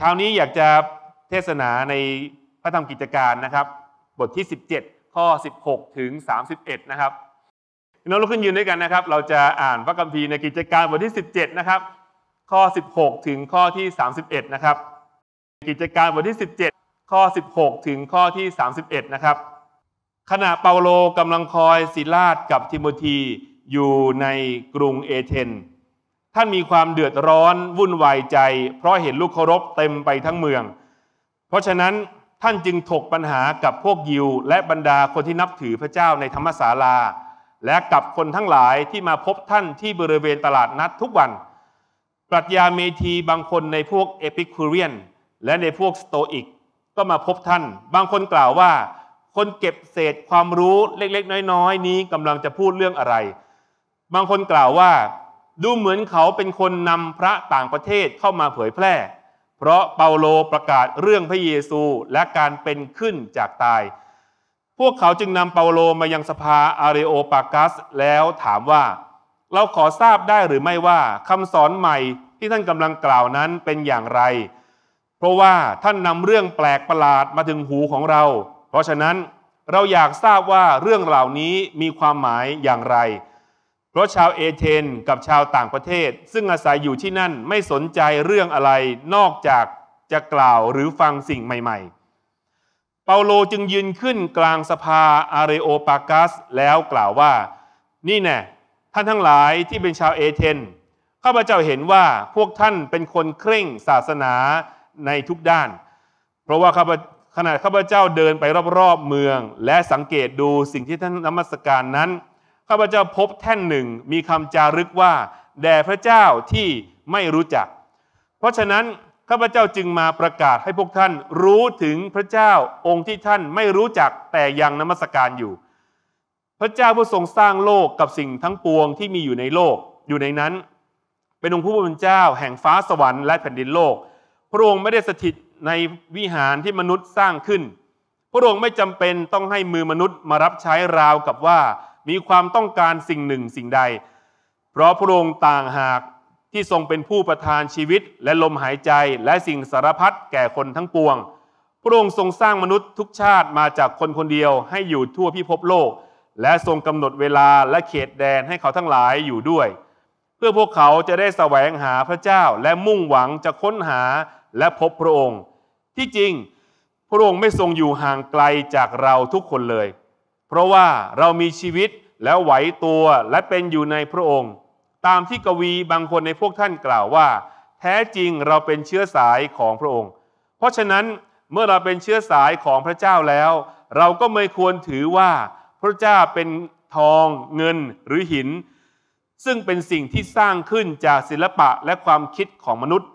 เช้านี้อยากจะเทศนาในพระธรรมกิจการนะครับ บทที่ 17 ข้อ 16ถึง31นะครับน้องลุกขึ้นยืนด้วยกันนะครับเราจะอ่านพระคัมภีร์ในกิจการบทที่ 17 นะครับ ข้อ 16 ถึงข้อที่31นะครับกิจการบทที่ 17 ข้อ 16 ถึงข้อที่31นะครับขณะเปาโลกำลังคอยศิลาดกับทิโมธีอยู่ในกรุงเอเธนท่านมีความเดือดร้อนวุ่นวายใจ เพราะเห็นลูกเคารพเต็มไปทั้งเมือง เพราะฉะนั้นท่านจึงถกปัญหากับพวกยิว และบรรดาคนที่นับถือพระเจ้าในธรรมศาลา และกับคนทั้งหลายที่มาพบท่านที่บริเวณตลาดนัดทุกวัน ปรัชญาเมธีบางคนในพวกเอพิคูเรียนและในพวกสโตอิกก็มาพบท่าน บางคนกล่าวว่า คนเก็บเศษความรู้เล็กๆ น้อยๆนี้กำลังจะพูดเรื่องอะไร บางคนกล่าวว่าดูเหมือนเขาเป็นคนนำพระต่างประเทศเข้ามาเผยแพร่เพราะเปาโลประกาศเรื่องพระเยซูและการเป็นขึ้นจากตาย พวกเขาจึงนำเปาโลมายังสภาอาริโอปากัสแล้วถามว่า เราขอทราบได้หรือไม่ว่าคำสอนใหม่ที่ท่านกำลังกล่าวนั้นเป็นอย่างไร เพราะว่าท่านนำเรื่องแปลกประหลาดมาถึงหูของเรา เพราะฉะนั้นเราอยากทราบว่าเรื่องเหล่านี้มีความหมายอย่างไรราะชาวเอเธนกับชาวต่างประเทศ ซึ่งอาศัยอยู่ที่นั่นไม่สนใจเรื่องอะไรนอกจากจะกล่าวหรือฟังสิ่งใหม่ๆ เปาโลจึงยืนขึ้นกลางสภาอารโอปากัสแล้วกล่าวว่านี่แน่ท่านทั้งหลายที่เป็นชาวเอเธนข้าพเจ้าเห็นว่าพวกท่านเป็นคนเคร่งศาสนาในทุกด้าน เพราะว่าขนาดขณะข้าพเจ้าเดินไปรอบๆเมืองและสังเกตดูสิ่งที่ท่านนมัสการนั้นข้าพเจ้าพบแท่นหนึ่งมีคำจารึกว่า แด่พระเจ้าที่ไม่รู้จัก เพราะฉะนั้นข้าพเจ้าจึงมาประกาศ ให้พวกท่านรู้ถึงพระเจ้าองค์ที่ท่านไม่รู้จักแต่ยังนมัสการอยู่ พระเจ้าผู้ทรงสร้างโลกกับสิ่งทั้งปวงที่มีอยู่ในโลกอยู่ในนั้น เป็นองค์ผู้เป็นเจ้าแห่งฟ้าสวรรค์และแผ่นดินโลก พระองค์ไม่ได้สถิตในวิหารที่มนุษย์สร้างขึ้น พระองค์ไม่จำเป็นต้องให้มือมนุษย์มารับใช้ราวกับว่ามีความต้องการสิ่งหนึ่งสิ่งใด เพราะพระองค์ต่างหากที่ทรงเป็นผู้ประทานชีวิตและลมหายใจและสิ่งสารพัดแก่คนทั้งปวง พระองค์ทรงสร้างมนุษย์ทุกชาติมาจากคนคนเดียวให้อยู่ทั่วพิภพโลก และทรงกำหนดเวลาและเขตแดนให้เขาทั้งหลายอยู่ด้วย เพื่อพวกเขาจะได้แสวงหาพระเจ้าและมุ่งหวังจะค้นหาและพบพระองค์ ที่จริง พระองค์ไม่ทรงอยู่ห่างไกลจากเราทุกคนเลยเพราะว่าเรามีชีวิตแล้วไหวตัวและเป็นอยู่ในพระองค์ ตามที่กวีบางคนในพวกท่านกล่าวว่า แท้จริงเราเป็นเชื้อสายของพระองค์ เพราะฉะนั้นเมื่อเราเป็นเชื้อสายของพระเจ้าแล้ว เราก็ไม่ควรถือว่าพระเจ้าเป็นทองเงินหรือหิน ซึ่งเป็นสิ่งที่สร้างขึ้นจากศิลปะและความคิดของมนุษย์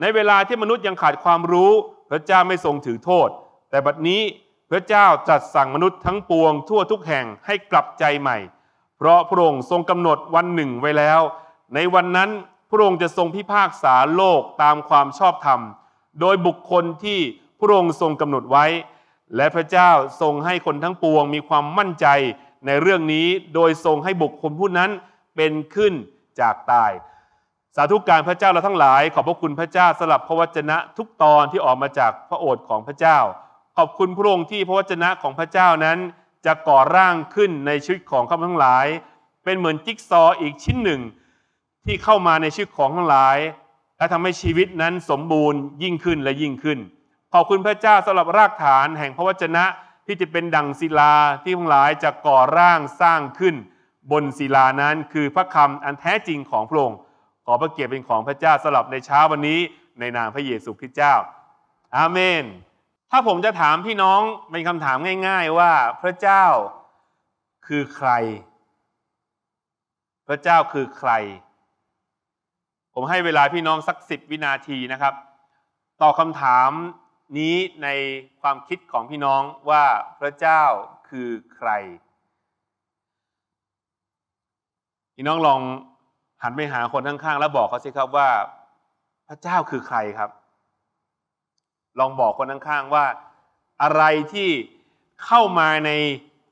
ในเวลาที่มนุษย์ยังขาดความรู้ พระเจ้าไม่ทรงถือโทษ แต่บัดนี้พระเจ้าจัดสั่งมนุษย์ทั้งปวงทั่วทุกแห่งให้กลับใจใหม่ เพราะพระองค์ทรงกำหนดวันหนึ่งไว้แล้ว ในวันนั้นพระองค์จะทรงพิพากษาโลกตามความชอบธรรมโดยบุคคลที่พระองค์ทรงกำหนดไว้ และพระเจ้าทรงให้คนทั้งปวงมีความมั่นใจในเรื่องนี้ โดยทรงให้บุคคลผู้นั้นเป็นขึ้นจากตาย สาธุการพระเจ้าเราทั้งหลาย ขอบพระคุณพระเจ้าสลับพระวจนะทุกตอนที่ออกมาจากพระโอษฐ์ของพระเจ้าขอบคุณพระองค์ที่พระวจนะของพระเจ้านั้นจะก่อร่างขึ้นในชีวิตของข้าพทั้งหลาย เป็นเหมือนจิ๊กซออีกชิ้นหนึ่งที่เข้ามาในชีวิตของทั้งหลาย และทำให้ชีวิตนั้นสมบูรณ์ยิ่งขึ้นและยิ่งขึ้น ขอบคุณพระเจ้าสำหรับรากฐาน แห่งพระวจนะที่จะเป็นดั่งศิลาที่ทั้งหลายจะก่อร่างสร้างขึ้น บนศิลานั้นคือพระคำอันแท้จริงของพระองค์ขอพระเกียรติเป็นของพระเจ้าสำหรับในเช้าวันนี้ ในนามพระเยซูคริสต์เจ้า อาเมนถ้าผมจะถามพี่น้องเป็นคำถามง่าย ๆ ว่าพระเจ้าคือใคร พระเจ้าคือใคร ผมให้เวลาพี่น้องสักสิบวินาทีนะครับตอบคำถามนี้ในความคิดของพี่น้องว่าพระเจ้าคือใคร พี่น้องลองหันไปหาคนข้างๆแล้ว บอกเขาสิครับว่า พระเจ้าคือใครครับลองบอกคนข้างๆว่า อะไรที่เข้ามาใน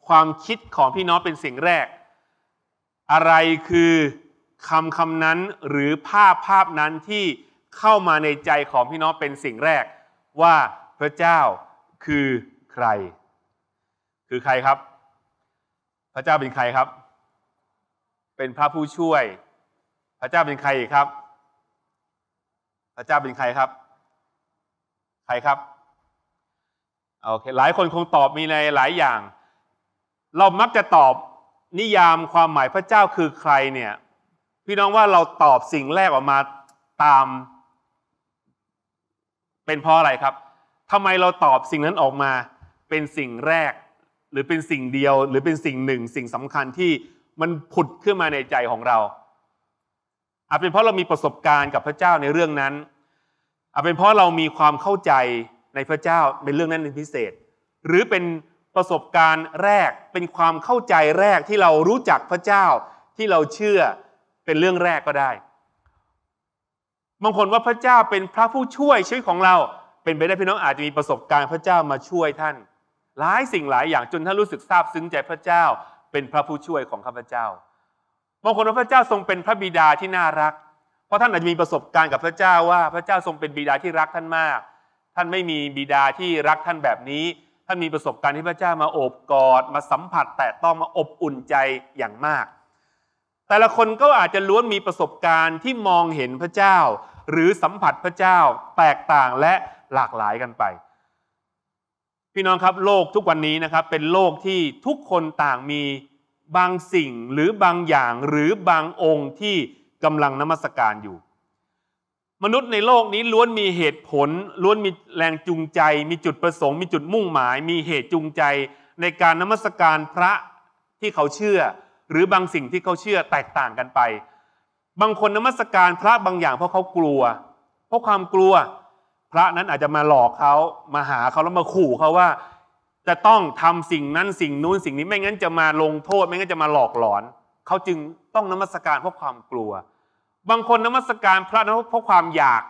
ความคิดของพี่น้องเป็นสิ่งแรก อะไรคือคำคำนั้นหรือภาพภาพนั้นที่เข้ามาในใจของพี่น้องเป็นสิ่งแรกว่าพระเจ้าคือใคร คือใครครับ พระเจ้าเป็นใครครับ เป็นพระผู้ช่วย พระเจ้าเป็นใครครับ พระเจ้าเป็นใครครับใครครับ โอเค หลายคนคงตอบมีในหลายอย่าง เรามักจะตอบนิยามความหมายพระเจ้าคือใครเนี่ย พี่น้องว่าเราตอบสิ่งแรกออกมาตาม เป็นเพราะอะไรครับทำไมเราตอบสิ่งนั้นออกมา เป็นสิ่งแรกหรือเป็นสิ่งเดียว หรือเป็นสิ่งหนึ่งสิ่งสำคัญที่มันผุดขึ้นมาในใจของเราอาจเป็นเพราะเรามีประสบการณ์กับพระเจ้าในเรื่องนั้นอาเป็นเพราะเรามีความเข้าใจในพระเจ้าเป็นเรื่องนั้นเป็นพิเศษ หรือเป็นประสบการณ์แรกเป็นความเข้าใจแรกที่เรารู้จักพระเจ้าที่เราเชื่อเป็นเรื่องแรกก็ได้บางคนว่าพระเจ้าเป็นพระผู้ช่วยชีวิตของเราเป็นไปได้พี่น้องอาจจะมีประสบการณ์พระเจ้ามาช่วยท่าน หลายสิ่งหลายอย่างจนท่านรู้สึกซาบซึ้งใจพระเจ้าเป็นพระผู้ช่วยของข้าพเจ้าบางคนว่าพระเจ้าทรงเป็นพระบิดาที่น่ารักราะท่านอาจจะมีประสบการณ์กับพระเจ้าว่าพระเจ้าทรงเป็นบิดาที่รักท่านมาก ท่านไม่มีบิดาที่รักท่านแบบนี้ท่านมีประสบการณ์ที่พระเจ้ามาโอบกอดมาสัมผัสแต่ต้องมาอบอุ่นใจอย่างมาก แต่ละคนก็อาจจะล้วนมีประสบการณ์ที่มองเห็นพระเจ้า หรือสัมผัสพระเจ้าแตกต่างและหลากหลายกันไป พี่น้องครับโลกทุกวันนี้นะครับเป็นโลกที่ทุกคนต่างมีบางสิ่งหรือบางอย่างหรือบางองค์ที่กำลังนมัสการอยู่ มนุษย์ในโลกนี้ล้วนมีเหตุผล ล้วนมีแรงจูงใจ มีจุดประสงค์ มีจุดมุ่งหมาย มีเหตุจูงใจในการนมัสการพระที่เขาเชื่อ หรือบางสิ่งที่เขาเชื่อแตกต่างกันไป บางคนนมัสการพระบางอย่างเพราะเขากลัวเพราะความกลัว พระนั้นอาจจะมาหลอกเขามาหาเขาแล้วมาขู่เขาว่าจะต้องทำสิ่งนั้นสิ่งนู้นสิ่งนี้ไม่งั้นจะมาลงโทษ ไม่งั้นจะมาหลอกหลอน เขาจึงต้องนมัสการเพราะความกลัวบางคนนมัสการพระนะเพราะความอยาก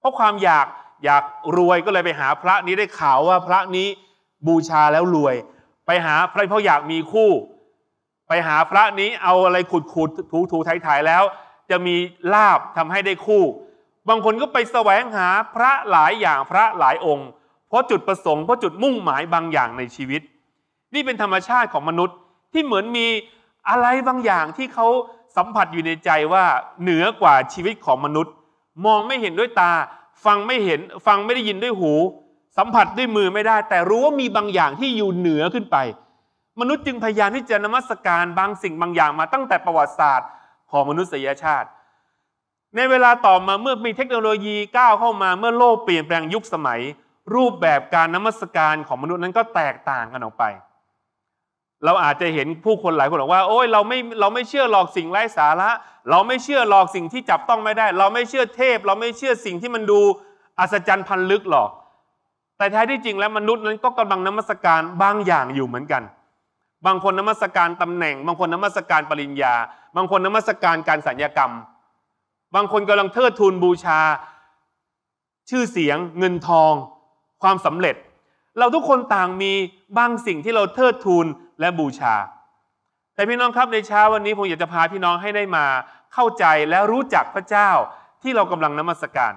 เพราะความอยากอยากรวยก็เลยไปหาพระนี้ได้ข่าวว่าพระนี้บูชาแล้วรวย ไปหาพระเพราะอยากมีคู่ ไปหาพระนี้เอาอะไรขุดขุดถูถูถ่ยถ่แล้ว จะมีลาบทำให้ได้คู่ บางคนก็ไปแสวงหาพระหลายอย่างพระหลายองค์ เพราะจุดประสงค์เพราะจุดมุ่งหมายบางอย่างในชีวิต นี่เป็นธรรมชาติของมนุษย์ที่เหมือนมีอะไรบางอย่างที่เขาสัมผัสอยู่ในใจว่าเหนือกว่าชีวิตของมนุษย์ มองไม่เห็นด้วยตา ฟังไม่เห็นฟังไม่ได้ยินด้วยหู สัมผัสด้วยมือไม่ได้แต่รู้ว่ามีบางอย่างที่อยู่เหนือขึ้นไป มนุษย์จึงพยายามที่จะนมัสการบางสิ่งบางอย่างมาตั้งแต่ประวัติศาสตร์ของมนุษยชาติ ในเวลาต่อมาเมื่อมีเทคโนโลยีก้าวเข้ามาเมื่อโลกเปลี่ยนแปลงยุคสมัย รูปแบบการนมัสการของมนุษย์นั้นก็แตกต่างกันออกไปเราอาจจะเห็นผู้คนหลายคนบอกว่าโอ้ยเราไม่เราไม่เชื่อหลอกสิ่งไร้สาระเราไม่เชื่อหลอกสิ่งที่จับต้องไม่ได้ เราไม่เชื่อเทพ เราไม่เชื่อสิ่งที่มันดูอัศจรรย์พันลึกหรอก แต่แท้ที่จริงแล้วมนุษย์นั้นก็กำลังนมัสการบางอย่างอยู่เหมือนกัน บางคนนมัสการตำแหน่ง บางคนนมัสการปริญญา บางคนนมัสการการสัญญกรรม บางคนกำลังเทิดทูนบูชา ชื่อเสียงเงินทอง ความสำเร็จเราทุกคนต่างมีบางสิ่งที่เราเทิดทูนและบูชา แต่พี่น้องครับในเช้าวันนี้ผมอยากจะพาพี่น้องให้ได้มาเข้าใจและรู้จักพระเจ้าที่เรากำลังนมัสการ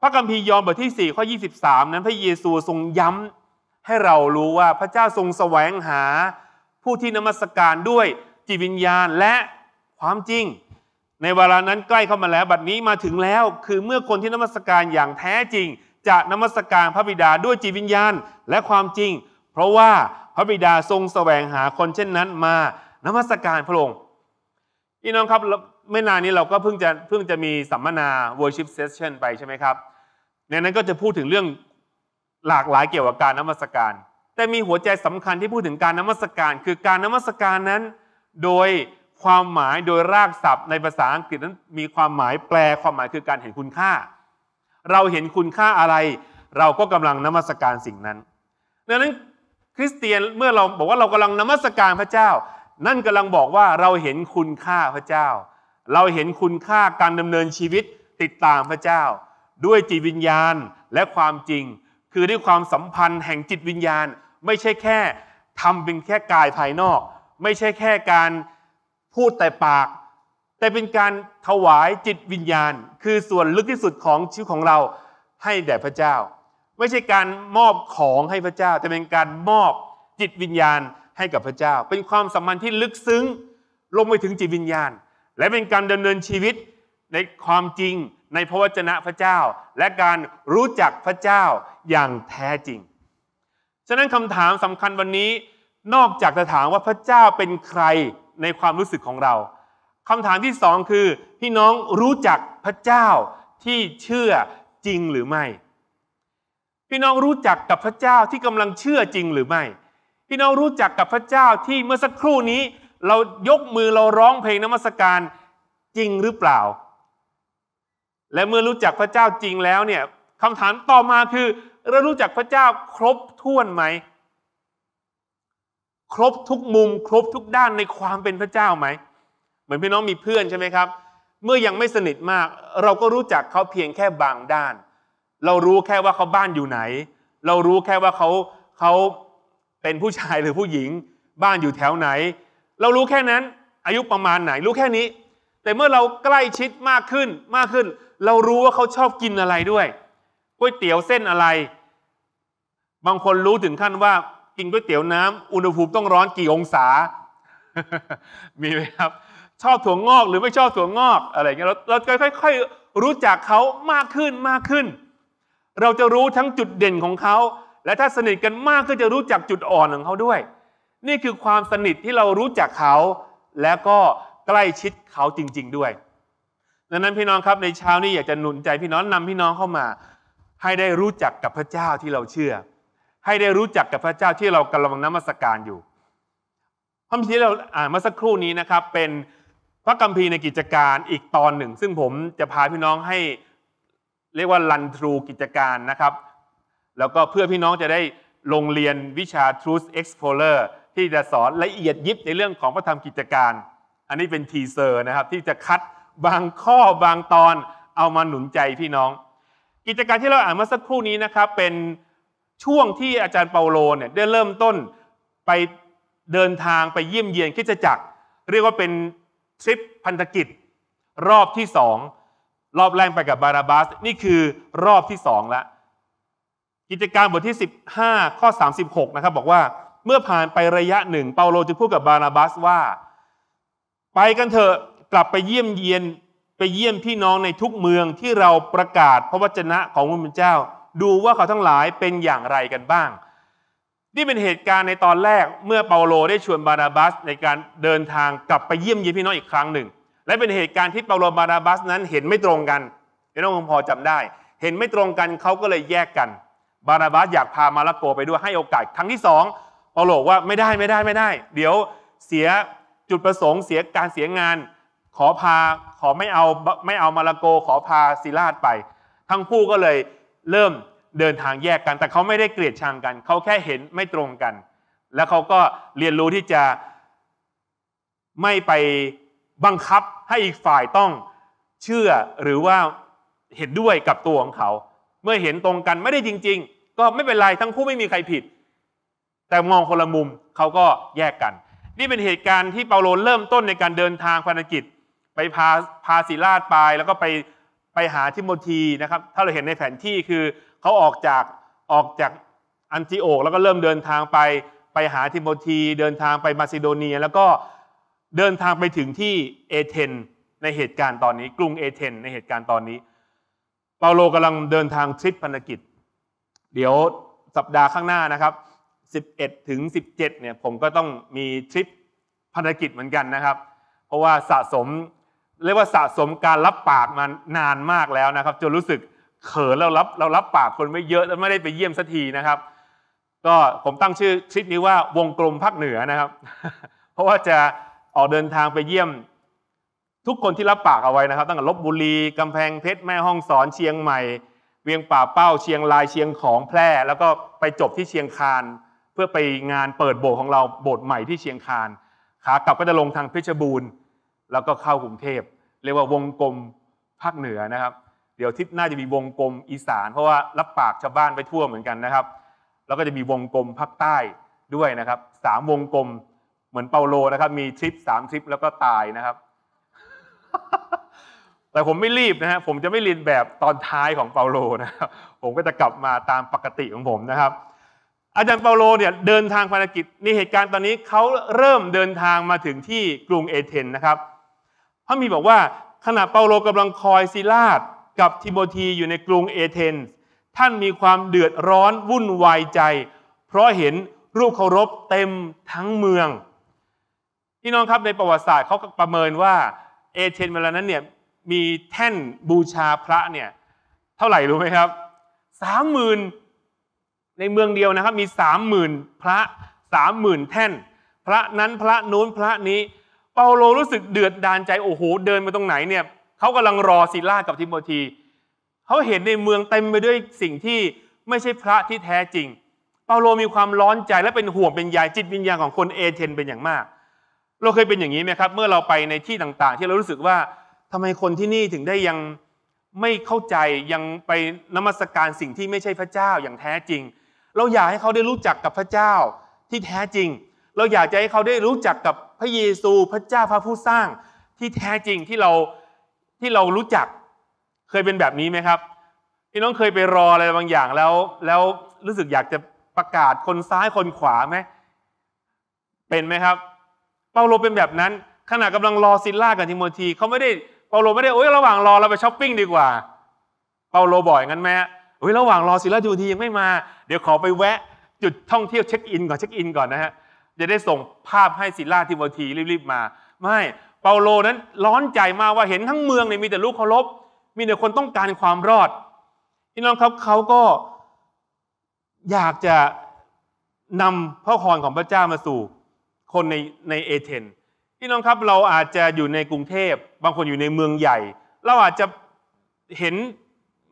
พระกัมภีร์ยอห์บทที่4ข้อ23 นั้นพระเยซูทรงย้ำให้เรารู้ว่าพระเจ้าทรงแสวงหาผู้ที่นมัสการด้วยจิตวิญญาณและความจริง ในเวลานั้นใกล้เข้ามาแล้วบัดนี้มาถึงแล้วคือเมื่อคนที่นมัสการอย่างแท้จริงจะนมัสการพระบิดาด้วยจิตวิญญาณและความจริงเพราะว่าพระบิดาทรงสแสวงหาคนเช่นนั้น มานมัสการพระองค์พี่น้องครับไม่นานนี้เราก็เพิ่งจะเพิ่งจะมีสัมมนา worship session ไปใช่ไหมครับ ในนั้นก็จะพูดถึงเรื่องหลากหลายเกี่ยวกับการนมัสการ แต่มีหัวใจสำคัญที่พูดถึงการนมัสการ คือการนมัสการนั้น โดยความหมายโดยรากศัพท์ ในภาษาอังกฤษนั้นมีความหมายแปลความหมายคือการเห็นคุณค่าเราเห็นคุณค่าอะไร เราก็กำลังนมัสการสิ่งนั้น ดังนั้นคริสเตียนเมื่อเราบอกว่าเรากำลังนมัสการพระเจ้า นั่นกำลังบอกว่าเราเห็นคุณค่าพระเจ้า เราเห็นคุณค่าการดำเนินชีวิตติดตามพระเจ้า ด้วยจิตวิญญาณและความจริง คือด้วยความสัมพันธ์แห่งจิตวิญญาณ ไม่ใช่แค่ทำเป็นแค่กายภายนอก ไม่ใช่แค่การพูดแต่ปากแต่เป็นการถวายจิตวิญญาณ คือส่วนลึกที่สุดของชีวิตของเราให้แด่พระเจ้า ไม่ใช่การมอบของให้พระเจ้า แต่เป็นการมอบจิตวิญญาณให้กับพระเจ้า เป็นความสัมพันธ์ที่ลึกซึ้งลงไปถึงจิตวิญญาณ และเป็นการดำเนินชีวิตในความจริงในพระวจนะพระเจ้า และการรู้จักพระเจ้าอย่างแท้จริง ฉะนั้นคำถามสำคัญวันนี้ นอกจากจะถามว่าพระเจ้าเป็นใครในความรู้สึกของเราคำถามที่สองคือ พี่น้องรู้จักพระเจ้าที่เชื่อจริงหรือไม่ พี่น้องรู้จักกับพระเจ้าที่กำลังเชื่อจริงหรือไม่พี่น้องรู้จักกับพระเจ้าที่เมื่อสักครู่นี้ เรายกมือเราร้องเพลงนมัสการจริงหรือเปล่า และเมื่อรู้จักพระเจ้าจริงแล้วเนี่ยคำถามต่อมาคือ เรารู้จักพระเจ้าครบถ้วนไหม ครบทุกมุมครบทุกด้านในความเป็นพระเจ้าไหมมือนพี่น้องมีเพื่อนใช่ไหมครับ เมื่อยังไม่สนิทมาก เราก็รู้จักเขาเพียงแค่บางด้าน เรารู้แค่ว่าเขาบ้านอยู่ไหน เรารู้แค่ว่าเขาเขาเป็นผู้ชายหรือผู้หญิง บ้านอยู่แถวไหน เรารู้แค่นั้น อายุประมาณไหน รู้แค่นี้ แต่เมื่อเราใกล้ชิดมากขึ้นมากขึ้น เรารู้ว่าเขาชอบกินอะไรด้วย ก๋วยเตี๋ยวเส้นอะไร บางคนรู้ถึงขั้นว่ากินก๋วยเตี๋ยวน้ำอุณหภูมิต้องร้อนกี่องศา มีไหมครับชอบถั่วงอกหรือไม่ชอบถั่วงอก อะไรเงี้ยเราเราค่อยๆรู้จักเขามากขึ้นมากขึ้น เราจะรู้ทั้งจุดเด่นของเขา และถ้าสนิทกันมากก็จะรู้จักจุดอ่อนของเขาด้วย นี่คือความสนิทที่เรารู้จักเขา และก็ใกล้ชิดเขาจริง ๆ ด้วยดังนั้นพี่น้องครับ ในเช้านี้อยากจะหนุนใจพี่น้องนำพี่น้องเข้ามา ให้ได้รู้จักกับพระเจ้าที่เราเชื่อ ให้ได้รู้จักกับพระเจ้าที่เรากำลังนมัสการอยู่พระคัมีรเราอ่านมาสักครู่นี้นะครับเป็นพระกัมพีในกิจการอีกตอนหนึ่ง ซึ่งผมจะพาพี่น้องให้เรียกว่ารันทรูกิจการนะครับ แล้วก็เพื่อพี่น้องจะได้ ลงเรียนวิชา Truth Explorer ที่จะสอนละเอียดยิบในเรื่องของพระธรรมกิจการ อันนี้เป็นทีเซอร์นะครับ ที่จะคัดบางข้อบางตอนเอามาหนุนใจพี่น้อง กิจการที่เราอ่านเมื่อสักครู่นี้นะครับ เป็นช่วงที่อาจารย์เปาโลเนี่ยได้เริ่มต้นไปเดินทางไปเยี่ยมเยียนคิดจักรเรียกว่าเป็นทริปพันธกิจ รอบที่สองรอบแรกไปกับบาราบาสนี่คือรอบที่สองละกิจการบทที่ 15 ข้อ 36นะครับบอกว่าเมื่อผ่านไประยะหนึ่ง เปาโลจึงพูดกับบาราบัสว่า ไปกันเถอะกลับไปเยี่ยมเยียนไปเยี่ยมพี่น้องในทุกเมืองที่เราประกาศพระวจนะของพระเจ้า ดูว่าเขาทั้งหลายเป็นอย่างไรกันบ้างนี่เป็นเหตุการณ์ในตอนแรกเมื่อเปาโลได้ชวนบานาบัสในการเดินทางกลับไปเยี่ยมเยี่ยมพี่น้องอีกครั้งหนึ่ง และเป็นเหตุการณ์ที่เปาโลบานาบัสนั้นเห็นไม่ตรงกันพี่น้องคงพอจำได้ เห็นไม่ตรงกันเขาก็เลยแยกกัน บานาบัสอยากพามาละโกไปด้วยให้โอกาสครั้งที่สองเปาโลว่าไม่ได้ไม่ได้ไม่ได้ เดี๋ยวเสียจุดประสงค์เสียการเสียงาน ขอพาขอไม่เอาไม่เอามาละโกขอพาซิลาดไป ทั้งคู่ก็เลยเริ่มเดินทางแยกกัน แต่เขาไม่ได้เกลียดชังกัน เขาแค่เห็นไม่ตรงกัน แล้วเขาก็เรียนรู้ที่จะ ไม่ไปบังคับให้อีกฝ่ายต้องเชื่อหรือว่าเห็นด้วยกับตัวของเขา เมื่อเห็นตรงกันไม่ได้จริง ๆ ก็ไม่เป็นไร ทั้งคู่ไม่มีใครผิด แต่มองคนละมุมเขาก็แยกกัน นี่เป็นเหตุการณ์ที่เปาโลเริ่มต้นในการเดินทางภารกิจไปพาพาศิลาดไป แล้วก็ไปไปหาทิโมธีนะครับ ถ้าเราเห็นในแผนที่คือเขาออกจากออกจากอันติโอกแล้วก็เริ่มเดินทางไปไปหาทิโมธีเดินทางไปมาซิโดเนีย แล้วก็เดินทางไปถึงที่เอเธนในเหตุการณ์ตอนนี้ กรุงเอเธนในเหตุการณ์ตอนนี้เปาโลกำลังเดินทางทริปพันธกิจ เดี๋ยวสัปดาห์ข้างหน้านะครับ 11ถึง17 เนี่ย ผมก็ต้องมีทริปพันธกิจเหมือนกันนะครับเพราะว่าสะสมเรียกว่าสะสมการรับปากมานานมากแล้วนะครับ จนรู้สึกเขินเรารับเรารับปากคนไม่เยอะแล้วไม่ได้ไปเยี่ยมสักทีนะครับ ก็ผมตั้งชื่อคลิปนี้ว่าวงกลมภาคเหนือนะครับ เพราะว่าจะออกเดินทางไปเยี่ยม ทุกคนที่รับปากเอาไว้นะครับ ตั้งแต่ลบบุรีกำแพงเพชรแม่ห้องสอนเชียงใหม่ เวียงป่าเป้าเชียงรายเชียงของแพร่ แล้วก็ไปจบที่เชียงคานเพื่อไปงานเปิดโบสถ์ของเราโบสถ์ใหม่ที่เชียงคานขากลับก็จะลงทางเพชรบูรณ์ แล้วก็เข้ากรุงเทพเรียกว่าวงกลมภาคเหนือนะครับเดี๋ยวทิศ์น่าจะมีวงกลมอีสาน เพราะว่ารับปากชาวบ้านไปทั่วเหมือนกันนะครับ แล้วก็จะมีวงกลมภาคใต้ด้วยนะครับสามวงกลมเหมือนเปาโลนะครับมีทริปสามทริปแล้วก็ตายนะครับ แต่ผมไม่รีบนะฮะผมจะไม่รีนแบบตอนท้ายของเปาโลนะครับผมก็จะกลับมาตามปกติของผมนะครับ อาจารย์เปาโลเนี่ยเดินทางภารกิจนี่เหตุการณ์ตอนนี้เขาเริ่มเดินทางมาถึงที่กรุงเอเธนนะครับพระมีบอกว่าขณะเปาโลกำลังคอยซิลาดกับทิโมธีอยู่ในกรุงเอเธนส์ ท่านมีความเดือดร้อนวุ่นวายใจ เพราะเห็นรูปเคารพเต็มทั้งเมือง พี่น้องครับในประวัติศาสตร์เขาประเมินว่าเอเธนเวลานั้นเนี่ยมีแท่นบูชาพระเนี่ยเท่าไหร่รู้ไหมครับสามหมื่นในเมืองเดียวนะครับมีสามหมื่นพระสามหมื่นแท่น พระ นั้นพระนู้นพระนี้ เปาโลรู้สึกเดือดดานใจโอ้โหเดินไปตรงไหนเนี่ยเขากำลังรอซีล่ากับทิโมธีเขาเห็นในเมืองเต็มไปด้วยสิ่งที่ไม่ใช่พระที่แท้จริง เปาโลมีความร้อนใจและเป็นห่วงเป็นใยจิตวิญญาณของคนเอเธนเป็นอย่างมาก เราเคยเป็นอย่างนี้ไหมครับ เมื่อเราไปในที่ต่างๆ ที่เรารู้สึกว่าทำไมคนที่นี่ถึงได้ยังไม่เข้าใจยังไปนมัสการสิ่งที่ไม่ใช่พระเจ้าอย่างแท้จริง เราอยากให้เขาได้รู้จักกับพระเจ้าที่แท้จริง เราอยากจะให้เขาได้รู้จักกับพระเยซูพระเจ้าพระผู้สร้างที่แท้จริงที่เราที่เรารู้จักเคยเป็นแบบนี้ไหมครับ พี่น้องเคยไปรออะไรบางอย่างแล้ว แล้วรู้สึกอยากจะประกาศคนซ้ายคนขวาไหม เป็นไหมครับ เปาโลเป็นแบบนั้นขณะกำลังรอซิลล่ากับทิโมธีเขาไม่ได้เปาโลไม่ได้โอ้ยระหว่างรอ เราไปช้อปปิ้งดีกว่า เปาโลบ่อยงั้นไหมโอ้ยระหว่างรอซิลล่าทิโมธียังไม่มา เดี๋ยวขอไปแวะจุดท่องเที่ยวเช็คอิน ก่อนเช็คอินก่อนนะฮะจะได้ส่งภาพให้ซิลล่าทิโมธีรีบๆมา ไม่เปาโลนั้นร้อนใจมาว่าเห็นทั้งเมืองเนี่ยมีแต่ลูกเคารพ มีแต่คนต้องการความรอดพี่น้องครับเขาก็อยากจะนำพระพรของพระเจ้ามาสู่คนในในเอเธนพี่น้องครับเราอาจจะอยู่ในกรุงเทพบางคนอยู่ในเมืองใหญ่ เราอาจจะเห็น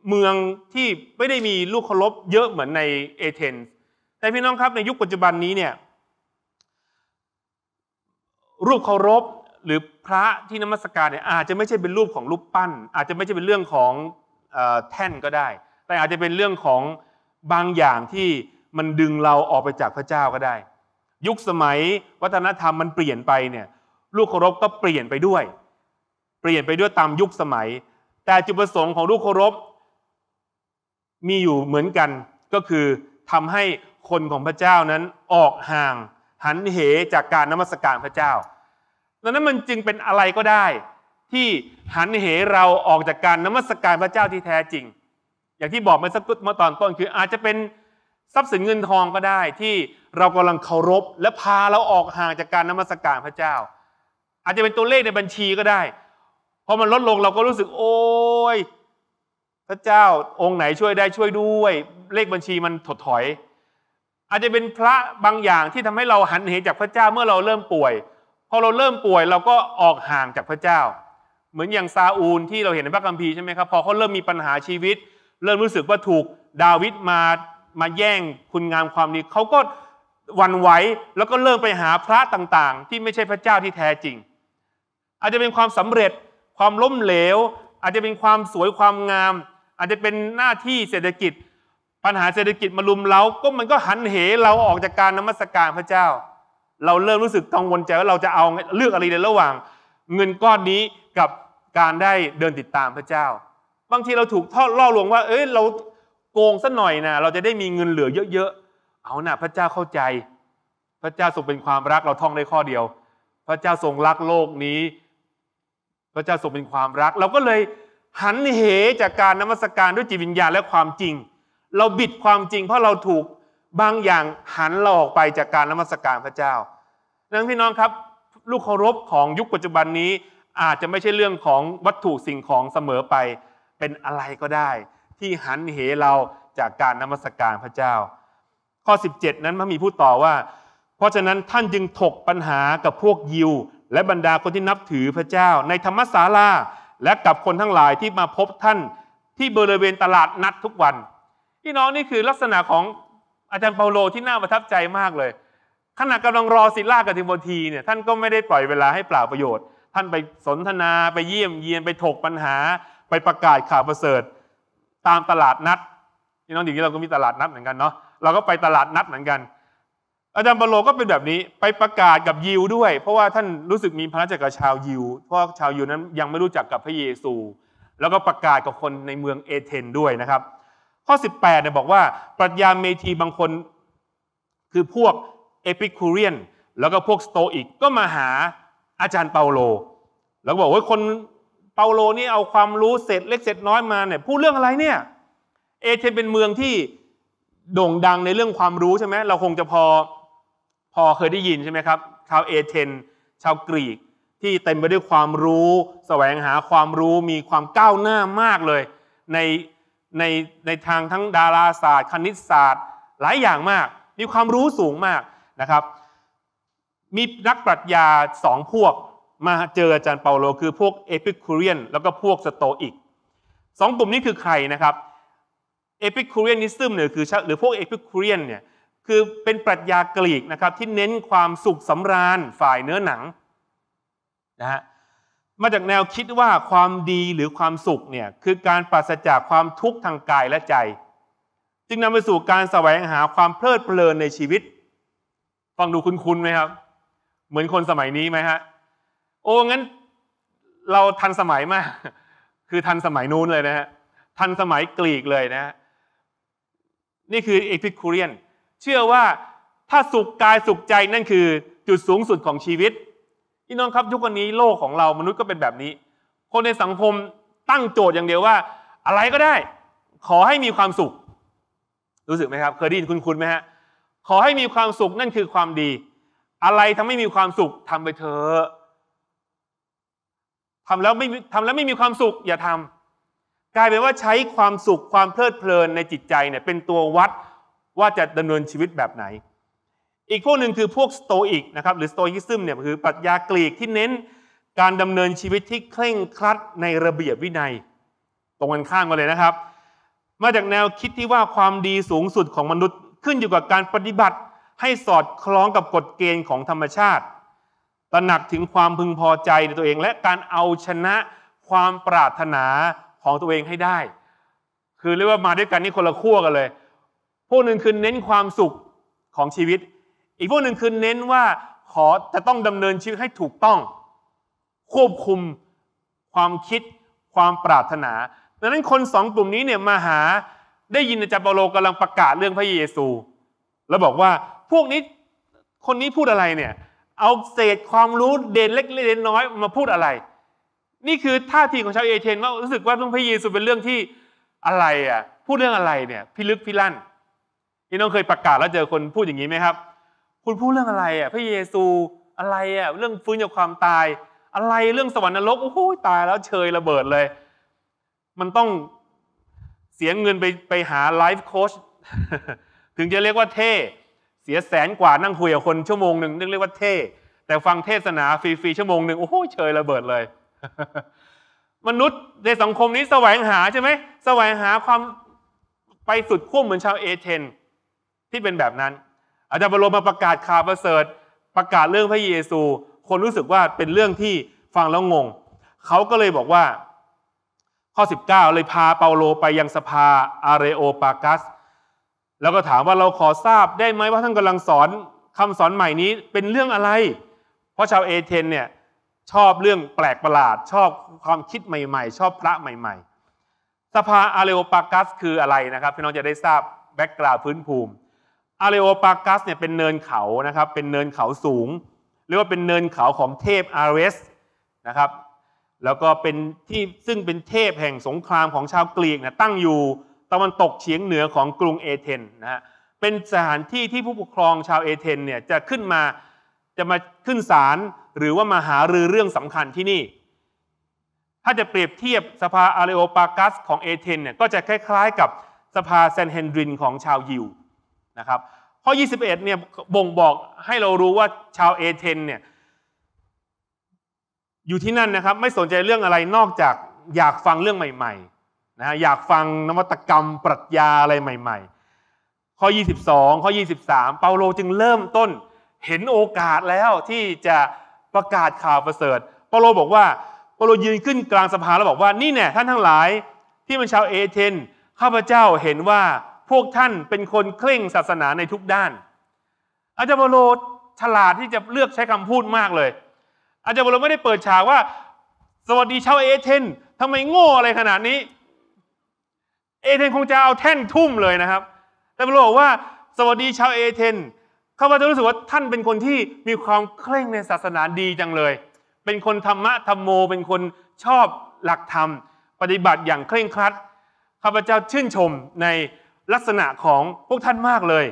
เมืองที่ไม่ได้มีลูกเคารพ เยอะเหมือนในเอเธนแต่พี่น้องครับในยุคปัจจุบันนี้เนี่ยรูปเคารพหรือพระที่นมัสการเนี่ย อาจจะไม่ใช่เป็นรูปของรูปปั้น อาจจะไม่ใช่เป็นเรื่องของแท่นก็ได้ แต่อาจจะเป็นเรื่องของบางอย่างที่มันดึงเราออกไปจากพระเจ้าก็ได้ ยุคสมัยวัฒนธรรมมันเปลี่ยนไปเนี่ยลูกเคารพก็เปลี่ยนไปด้วย เปลี่ยนไปด้วยตามยุคสมัย แต่จุดประสงค์ของลูกเคารพมีอยู่เหมือนกันก็คือทำให้คนของพระเจ้านั้นออกห่างหันเหจากการนมัสการพระเจ้าดังนั้นมันจึงเป็นอะไรก็ได้ ที่หันเหเราออกจากการนมัสการพระเจ้าที่แท้จริง อย่างที่บอกเมื่อสักเมื่อตอนต้นคืออาจจะเป็นทรัพย์สินเงินทองก็ได้ ที่เรากำลังเคารพและพาเราออกห่างจากการนมัสการพระเจ้า อาจจะเป็นตัวเลขในบัญชีก็ได้พอมันลดลงเราก็รู้สึก โอ้ยพระเจ้าองค์ไหนช่วยได้ช่วยด้วยเลขบัญชีมันถดถอย อาจจะเป็นพระบางอย่างที่ทำให้เราหันเหจากพระเจ้าเมื่อเราเริ่มป่วยพอเราเริ่มป่วยเราก็ออกห่างจากพระเจ้า เหมือนอย่างซาอูลที่เราเห็นในพระคัมภีร์ใช่ไหมครับพอเขาเริ่มมีปัญหาชีวิต เริ่มรู้สึกว่าถูกดาวิดมามาแย่งคุณงามความดีเขาก็วันไหวแล้วก็เริ่มไปหาพระต่างๆ ที่ไม่ใช่พระเจ้าที่แท้จริง อาจจะเป็นความสำเร็จความล้มเหลว อาจจะเป็นความสวยความงาม อาจจะเป็นหน้าที่เศรษฐกิจ ปัญหาเศรษฐกิจมาลุมเราก็มันก็หันเหเราออกจากการนมัสการพระเจ้าเราเริ่มรู้สึกกังวลใจว่าเราจะเอาเลือกอะไรในระหว่างเงินก้อนนี้กับการได้เดินติดตามพระเจ้า บางทีเราถูกทอดล่อลวงว่าเอ้ย เราโกงสัหน่อยนะเราจะได้มีเงินเหลือเยอะๆเอานะพระเจ้าเข้าใจ พระเจ้าทรงเป็นความรักเราท่องได้ข้อเดียว พระเจ้าทรงรักโลกนี้ พระเจ้าทรงเป็นความรัก เราก็เลยหันเหจากการนมัสการด้วยจิตวิญญาณและความจริง เราบิดความจริง เพราะเราถูกบางอย่างหันเราออกไปจากการนมัสการพระเจ้าดังพี่น้องครับ ลูกเคารพของยุคปัจจุบันนี้อาจจะไม่ใช่เรื่องของวัตถุสิ่งของเสมอไป เป็นอะไรก็ได้ ที่หันเหเราจากการนมัสการพระเจ้า ข้อ 17 นั้นพระมีพูดต่อว่า เพราะฉะนั้นท่านจึงถกปัญหากับพวกยิว และบรรดาคนที่นับถือพระเจ้า ในธรรมศาลาและกับคนทั้งหลายที่มาพบท่านที่บริเวณตลาดนัดทุกวันพี่น้องนี่คือลักษณะของอาจารย์เปาโลที่น่าประทับใจมากเลย ขณะกำลังรอศิลากับทิโมธีเนี่ยท่านก็ไม่ได้ปล่อยเวลาให้เปล่าประโยชน์ ท่านไปสนทนาไปเยี่ยมเยียนไปถกปัญหา ไปประกาศข่าวประเสริฐ ตามตลาดนัดพี่น้องอดีางนี้เราก็มีตลาดนัดเหมือนกันเนาะเราก็ไปตลาดนัดเหมือนกัน อาจารย์เปาโลก็เป็นแบบนี้ไปประกาศกับยิวด้วย เพราะว่าท่านรู้สึกมีพระจักกับชาวยิวเพราะชาวยิวนั้นยังไม่รู้จักกับพระเยซู แล้วก็ประกาศกับคนในเมืองเอเธนด้วยนะครับข้อ 18เนี่ยบอกว่า ปรัชญาเมธีบางคน คือพวกเอพิคูเรียนแล้วก็พวกสโตอิกก็มาหาอาจารย์เปาโล แล้วบอกว่าคนเปาโลนี่เอาความรู้เสร็จเล็กเสร็จน้อยมาเนี่ยพูดเรื่องอะไรเนี่ยเอเธนเป็นเมืองที่โด่งดังในเรื่องความรู้ใช่ไหมเราคงจะพอพอเคยได้ยินใช่ไหมครับชาวเอเธนชาวกรีกที่เต็มไปด้วยความรู้แสวงหาความรู้มีความก้าวหน้ามากเลยในในในทางทั้งดาราศาสตร์คณิตศาสตร์หลายอย่างมาก มีความรู้สูงมากนะครับ มีนักปรัชญาสองพวกมาเจออาจารย์เปาโลคือพวกเอพิคูเรียนแล้วก็พวกสโตอิกสองกลุ่มนี้คือใครนะครับเอพิคูเรียนนิซึมเนี่ยคือหรือพวกเอพิคูเรียนเนี่ยคือเป็นปรัชญากรีกนะครับ ที่เน้นความสุขสำราญฝ่ายเนื้อหนังนะฮะมาจากแนวคิดว่าความดีหรือความสุขเนี่ย คือการปราศจากความทุกข์ทางกายและใจ จึงนำไปสู่การแสวงหา ความเพลิดเพลินในชีวิต ฟังดูคุ้นๆไหมครับ เหมือนคนสมัยนี้ไหมฮะโอ้งั้น เราทันสมัยมากคือทันสมัยนู้นเลยนะฮะทันสมัยกรีกเลยนะ นี่คือเอพิคูเรียนเชื่อว่าถ้าสุขกายสุขใจนั่นคือ จุดสูงสุดของชีวิตพี่น้องครับยุคนี้โลกของเรามนุษย์ก็เป็นแบบนี้ คนในสังคมตั้งโจทย์อย่างเดียวว่า อะไรก็ได้ ขอให้มีความสุข รู้สึกไหมครับเคยได้ยินคุณคุณไหมฮะ ขอให้มีความสุขนั่นคือความดี อะไรทำไม่มีความสุขทำไปเถอะทำแล้วไม่ทำแล้วไม่มีความสุขอย่าทำ กลายเป็นว่าใช้ความสุขความเพลิดเพลินในจิตใจเนี่ยเป็นตัววัดว่าจะดำเนินชีวิตแบบไหนอีกพวกหนึ่งคือพวกสโตอิกนะครับหรือสโตอิซึมเนี่ยคือปรัชญากรีก ที่เน้นการดำเนินชีวิตที่เคร่งครัดในระเบียบวินัย ตรงกันข้ามกันเลยนะครับ มาจากแนวคิดที่ว่าความดีสูงสุดของมนุษย์ขึ้นอยู่กับการปฏิบัติให้สอดคล้องกับกฎเกณฑ์ของธรรมชาติ ตระหนักถึงความพึงพอใจในตัวเอง และการเอาชนะความปรารถนาของตัวเองให้ได้ คือเรียกว่ามาด้วยกันนี่คนละขั้วกันเลย พวกหนึ่งคือเน้นความสุขของชีวิตอีกพวกหนึ่งคือเน้นว่าขอจะต้องดำเนินชีวิตให้ถูกต้องควบคุมความคิดความปรารถนาดังนั้นคนสองกลุ่มนี้เนี่ยมาหาได้ยินอาจารย์เปาโลกำลังประกาศเรื่องพระเยซู แล้วบอกว่าพวกนี้คนนี้พูดอะไรเนี่ยเอาเศษความรู้เด่นเล็กเด่นน้อยมาพูดอะไร นี่คือท่าทีของชาวเอเธนว่ารู้สึกว่าเรื่องพระเยซูเป็นเรื่องที่อะไรอ่ะพูดเรื่องอะไรเนี่ยพิลึกพิลั่นที่น้องเคยประกาศแล้วเจอคนพูดอย่างนี้ไหมครับคุณพูดเรื่องอะไรอ่ะพระเยซูอะไรอ่ะเรื่องฟื้นจากความตาย อะไรเรื่องสวรรค์นรกโอ้โหตายแล้วเชยระเบิดเลย มันต้องเสียเงินไปไปหาไลฟ์โค้ชถึงจะเรียกว่า เท่เสียแสนกว่านั่งคุยกับคน ชั่วโมงหนึ่งเรียกว่าเท่แต่ฟังเทศนาฟรีๆ ชั่วโมงหนึ่งโอ้โหเชยระเบิดเลย มนุษย์ในสังคมนี้แสวงหาใช่ไหมแสวงหาความไปสุดขั้วเหมือนชาวเอเธนที่เป็นแบบนั้นอาจารย์บรมมาประกาศข่าวประเสริฐประกาศเรื่องพระเยซู คนรู้สึกว่าเป็นเรื่องที่ฟังแล้วงง เขาก็เลยบอกว่า ข้อ 19เลยพาเปาโลไปยังสภาอาเรโอปากัสแล้วก็ถามว่าเราขอทราบได้ไหมว่าท่านกำลังสอนคำสอนใหม่นี้เป็นเรื่องอะไร เพราะชาวเอเธนเนี่ยชอบเรื่องแปลกประหลาดชอบความคิดใหม่ๆ ชอบพระใหม่ ๆ สภาอาเรโอปากัสคืออะไรนะครับพี่น้องจะได้ทราบแบ็กกราวพื้นภูมิอาเลโอปากัสเนี่ยเป็นเนินเขานะครับเป็นเนินเขาสูง เรียกว่าเป็นเนินเขาของเทพอารีสนะครับแล้วก็เป็นที่ซึ่งเป็นเทพแห่งสงครามของชาวกรีกนะตั้งอยู่ตะวันตกเฉียงเหนือของกรุงเอเธนนะฮะเป็นสถานที่ที่ผู้ปกครองชาวเอเธนเนี่ยจะขึ้นมาจะมาขึ้นศาลหรือว่ามาหารือเรื่องสำคัญที่นี่ ถ้าจะเปรียบเทียบสภาอาเลโอปากัสของเอเธนเนี่ยก็จะคล้าย ๆ กับสภาเซนเฮนดรินของชาวยิวนะครับข้อ 21 เนี่ยบ่งบอกให้เรารู้ว่าชาวเอเธนเนี่ยอยู่ที่นั่นนะครับไม่สนใจเรื่องอะไรนอกจากอยากฟังเรื่องใหม่ๆนะอยากฟังนวัตกรรมปรัชญาอะไรใหม่ ๆ ข้อ 22 ข้อ 23 เปาโลจึงเริ่มต้นเห็นโอกาสแล้วที่จะประกาศข่าวประเสริฐ เปาโลบอกว่าเปาโลยืนขึ้นกลางสภาแล้วบอกว่านี่แน่ท่านทั้งหลายที่เป็นชาวเอเธนข้าพเจ้าเห็นว่าพวกท่านเป็นคนเคร่งศาสนาในทุกด้าน อาจารย์บปโลฉลาดที่จะเลือกใช้คำพูดมากเลย อาจารย์บปโลไม่ได้เปิดฉากว่า สวัสดีชาวเอเธนทำไมโง่อะไรขนาดนี้ เอเธนคงจะเอาแท่นทุ่มเลยนะครับ แต่เปโลบอกว่าสวัสดีชาวเอเธนเขาพเจะรู้สึกว่าท่านเป็นคนที่มีความเคร่งในศาสนาดีจังเลย เป็นคนธรรมะธรรมโม เป็นคนชอบหลักธรรมปฏิบัติอย่างเคร่งครัด ข้าพเจ้าชื่นชมในลักษณะของพวกท่านมากเลย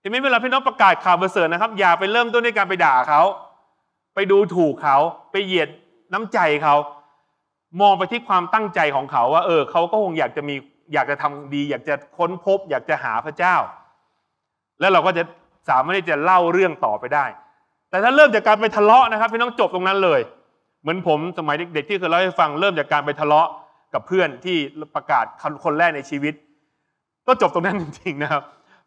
เห็นไหมเวลาพี่น้องประกาศข่าวประเสริฐนะครับ อย่าไปเริ่มต้นด้วยการไปด่าเขาไปดูถูกเขาไปเหยียดน้ำใจเขามองไปที่ความตั้งใจของเขาว่า เออเขาก็คงอยากจะมีอยากจะทำดี อยากจะค้นพบ อยากจะหาพระเจ้า แล้วเราก็จะสามารถที่จะเล่าเรื่องต่อไปได้ แต่ถ้าเริ่มจากการไปทะเลาะนะครับพี่น้องจบตรงนั้นเลย เหมือนผมสมัยเด็กๆที่เคยเล่าให้ฟังเริ่มจากการไปทะเลาะกับเพื่อนที่ประกาศคนแรกในชีวิตก็จบตรงนั้นจริงๆนะครับ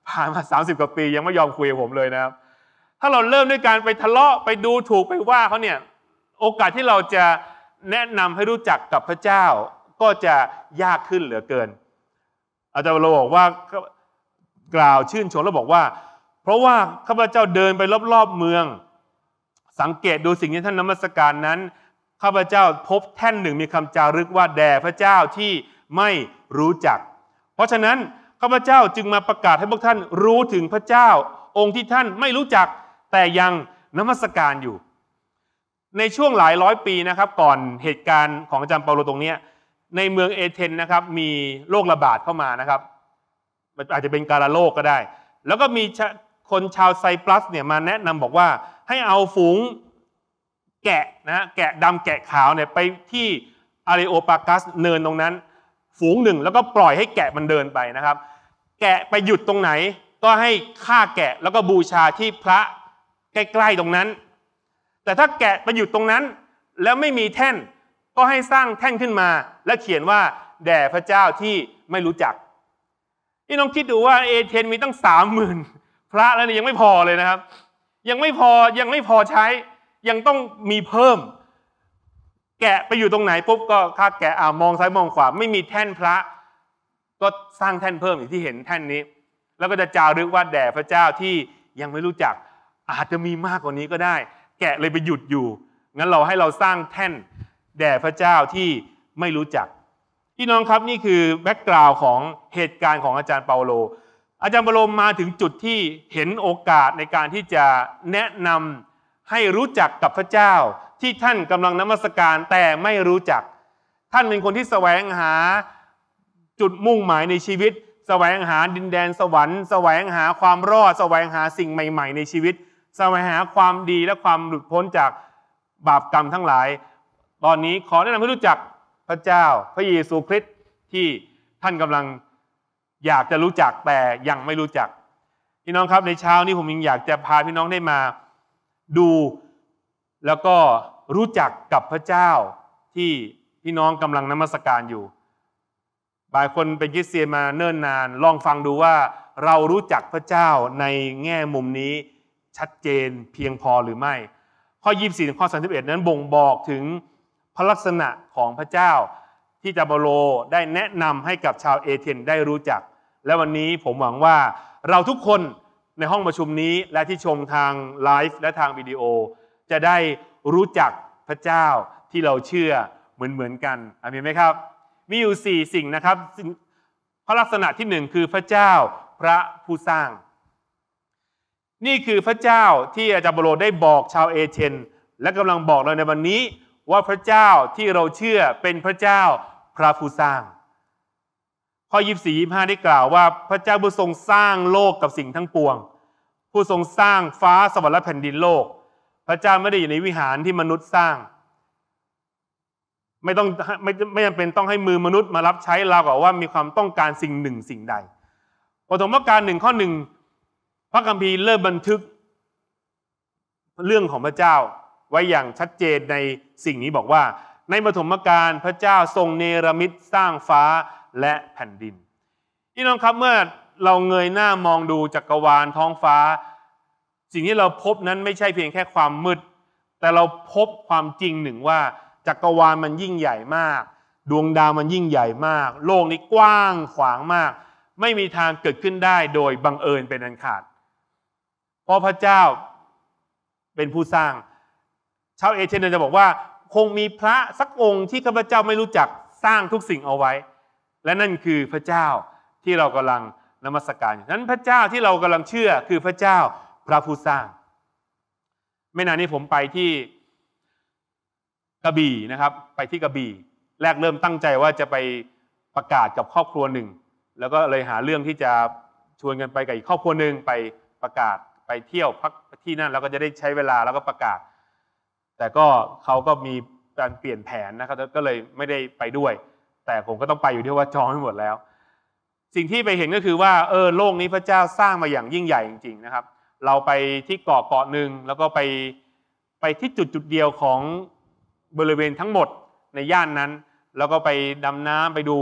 ผ่านมา 30กว่าปียังไม่ยอมคุยกับผมเลยนะครับ ถ้าเราเริ่มด้วยการไปทะเลาะไปดูถูกไปว่าเขาเนี่ยโอกาสที่เราจะแนะนำให้รู้จักกับพระเจ้าก็จะยากขึ้นเหลือเกิน อาจารย์เราบอกว่ากล่าวชื่นชมแล้วบอกว่า เพราะว่าข้าพเจ้าเดินไปรอบๆเมือง สังเกตดูสิ่งที่ท่านนมัสการนั้นข้าพเจ้าพบแท่นหนึ่งมีคำจารึกว่าแด่พระเจ้าที่ไม่รู้จัก เพราะฉะนั้นข้าพเจ้าจึงมาประกาศให้พวกท่านรู้ถึงพระเจ้าองค์ที่ท่านไม่รู้จักแต่ยังนมัสการอยู่ ในช่วงหลายร้อยปีนะครับก่อนเหตุการณ์ของอาจารย์เปาโลตรงนี้ ในเมืองเอเธนนะครับมีโรคระบาดเข้ามานะครับอาจจะเป็นการะโรคก็ได้ แล้วก็มีคนชาวไซปรัสเนี่ยมาแนะนำบอกว่าให้เอาฝูงแกะนะแกะดำแกะขาวเนี่ยไปที่อาริโอปากัสเนินตรงนั้นฝูงหนึ่งแล้วก็ปล่อยให้แกะมันเดินไปนะครับ แกะไปหยุดตรงไหน ก็ให้ฆ่าแกะแล้วก็บูชาที่พระใกล้ๆตรงนั้น แต่ถ้าแกะไปหยุดตรงนั้นแล้วไม่มีแท่นก็ให้สร้างแท่นขึ้นมาและเขียนว่าแด่พระเจ้าที่ไม่รู้จักนี่น้องคิดดูว่าเอเธนมีตั้งสามหมื่นพระแล้วนี่ยังไม่พอเลยนะครับ ยังไม่พอยังไม่พอใช้ยังต้องมีเพิ่มแกะไปอยู่ตรงไหนปุ๊บก็ข้าแกะอ่ามองซ้ายมองขวา ไม่มีแท่นพระ ก็สร้างแท่นเพิ่มอย่างที่เห็นแท่นนี้ แล้วก็จะจารึกว่าแด่พระเจ้าที่ยังไม่รู้จัก อาจจะมีมากกว่านี้ก็ได้ แกะเลยไปหยุดอยู่งั้นเราให้เราสร้างแท่นแด่พระเจ้าที่ไม่รู้จักพี่น้องครับนี่คือแบ็กกราวน์ของเหตุการณ์ของอาจารย์เปาโล อาจารย์เปาโลมาถึงจุดที่เห็นโอกาสในการที่จะแนะนำให้รู้จักกับพระเจ้าที่ท่านกำลังนมัสการแต่ไม่รู้จัก ท่านเป็นคนที่สแสวงหาจุดมุ่งหมายในชีวิตสแสวงหาดินแดน สวรรค์สแสวงหาความรอดสแสวงหาสิ่งใหม่ๆในชีวิตสแสวงหาความดีและความหลุดพ้นจากบาปกรรมทั้งหลาย ตอนนี้ขอแนะนำให้รู้จักพระเจ้าพระเยซูคริสต์ที่ท่านกำลังอยากจะรู้จักแต่ยังไม่รู้จัก พี่น้องครับในเช้านี้ผมยังอยากจะพาพี่น้องได้มาดูแล้วก็รู้จักกับพระเจ้าที่พี่ น้องกำลังนมัสการอยู่หลายคนเป็นคริสเตียนมาเนิ่นนานลองฟังดูว่าเรารู้จักพระเจ้าในแง่มุมนี้ชัดเจนเพียงพอหรือไม่ ข้อ24ถึงข้อ31นั้นบ่งบอกถึงพระลักษณะของพระเจ้า ที่จาบโลได้แนะนำให้กับชาวเอเธนได้รู้จัก และวันนี้ผมหวังว่าเราทุกคนในห้องประชุมนี้และที่ชมทางไลฟ์และทางวิดีโอจะได้รู้จักพระเจ้าที่เราเชื่อเหมือนเหมือนกันอเมนไหมครับ มีอยู่ 4 สิ่งนะครับพระลักษณะที่หนึ่งคือพระเจ้าพระผู้สร้าง นี่คือพระเจ้าที่อาจารย์บโรได้บอกชาวเอเชน และกำลังบอกเราในวันนี้ว่าพระเจ้าที่เราเชื่อเป็นพระเจ้าพระผู้สร้างข้อ่ห้าได้กล่าวว่าพระเจ้าผู้ทรงสร้างโลกกับสิ่งทั้งปวง ผู้ทรงสร้างฟ้าสวรรค์และแผ่นดินโลกพระเจ้าไม่ได้อยู่ในวิหารที่มนุษย์สร้าง ไม่ต้องไม่ไม่จำเป็นต้องให้มือมนุษย์มารับใช้เรากว่ามีความต้องการสิ่งหนึ่งสิ่งใดปฐมกาลหนึ่งข้อหนึ่งพระคัมภีร์เริ่มบันทึก เรื่องของพระเจ้าไว้อย่างชัดเจนในสิ่งนี้บอกว่า ในปฐมกาลพระเจ้าทรงเนรมิตสร้างฟ้าและแผ่นดินพี่น้องครับเมื่อเราเงยหน้ามองดูจักกรวาลท้องฟ้าสิ่งที่เราพบนั้นไม่ใช่เพียงแค่ความมืด แต่เราพบความจริงหนึ่งว่าจักรวาลมันยิ่งใหญ่มาก ดวงดาวมันยิ่งใหญ่มาก โลกนี้กว้างขวางมาก ไม่มีทางเกิดขึ้นได้โดยบังเอิญเป็นอันขาดเพราะพระเจ้าเป็นผู้สร้างชาวเอเชียนจะบอกว่า คงมีพระสักองค์ที่ข้าพเจ้าไม่รู้จักสร้างทุกสิ่งเอาไว้ และนั่นคือพระเจ้าที่เรากำลังนมัสการนั้นพระเจ้าที่เรากำลังเชื่อคือพระเจ้าพระผู้สร้างไม่นานนี้ผมไปที่กระบี่นะครับ ไปที่กระบี่แรกเริ่มตั้งใจว่าจะไปประกาศกับครอบครัวหนึ่งแล้วก็เลยหาเรื่องที่จะชวนกันไปกับอีกครอบครัวหนึ่งไปประกาศไปเที่ยวพักที่นั่น แล้วก็จะได้ใช้เวลาแล้วก็ประกาศ แต่ก็เขาก็มีการเปลี่ยนแผนนะครับ ก็เลยไม่ได้ไปด้วย แต่ผมก็ต้องไปอยู่ที่ว่าจองให้หมดแล้ว สิ่งที่ไปเห็นก็คือว่าเออโลกนี้พระเจ้าสร้างมาอย่างยิ่งใหญ่จริง ๆ นะครับเราไปที่เกาะเกาะหนึ่งแล้วก็ไปไปที่จุดจุดเดียวของบริเวณทั้งหมดในย่านนั้น แล้วก็ไปดำน้ำไปดู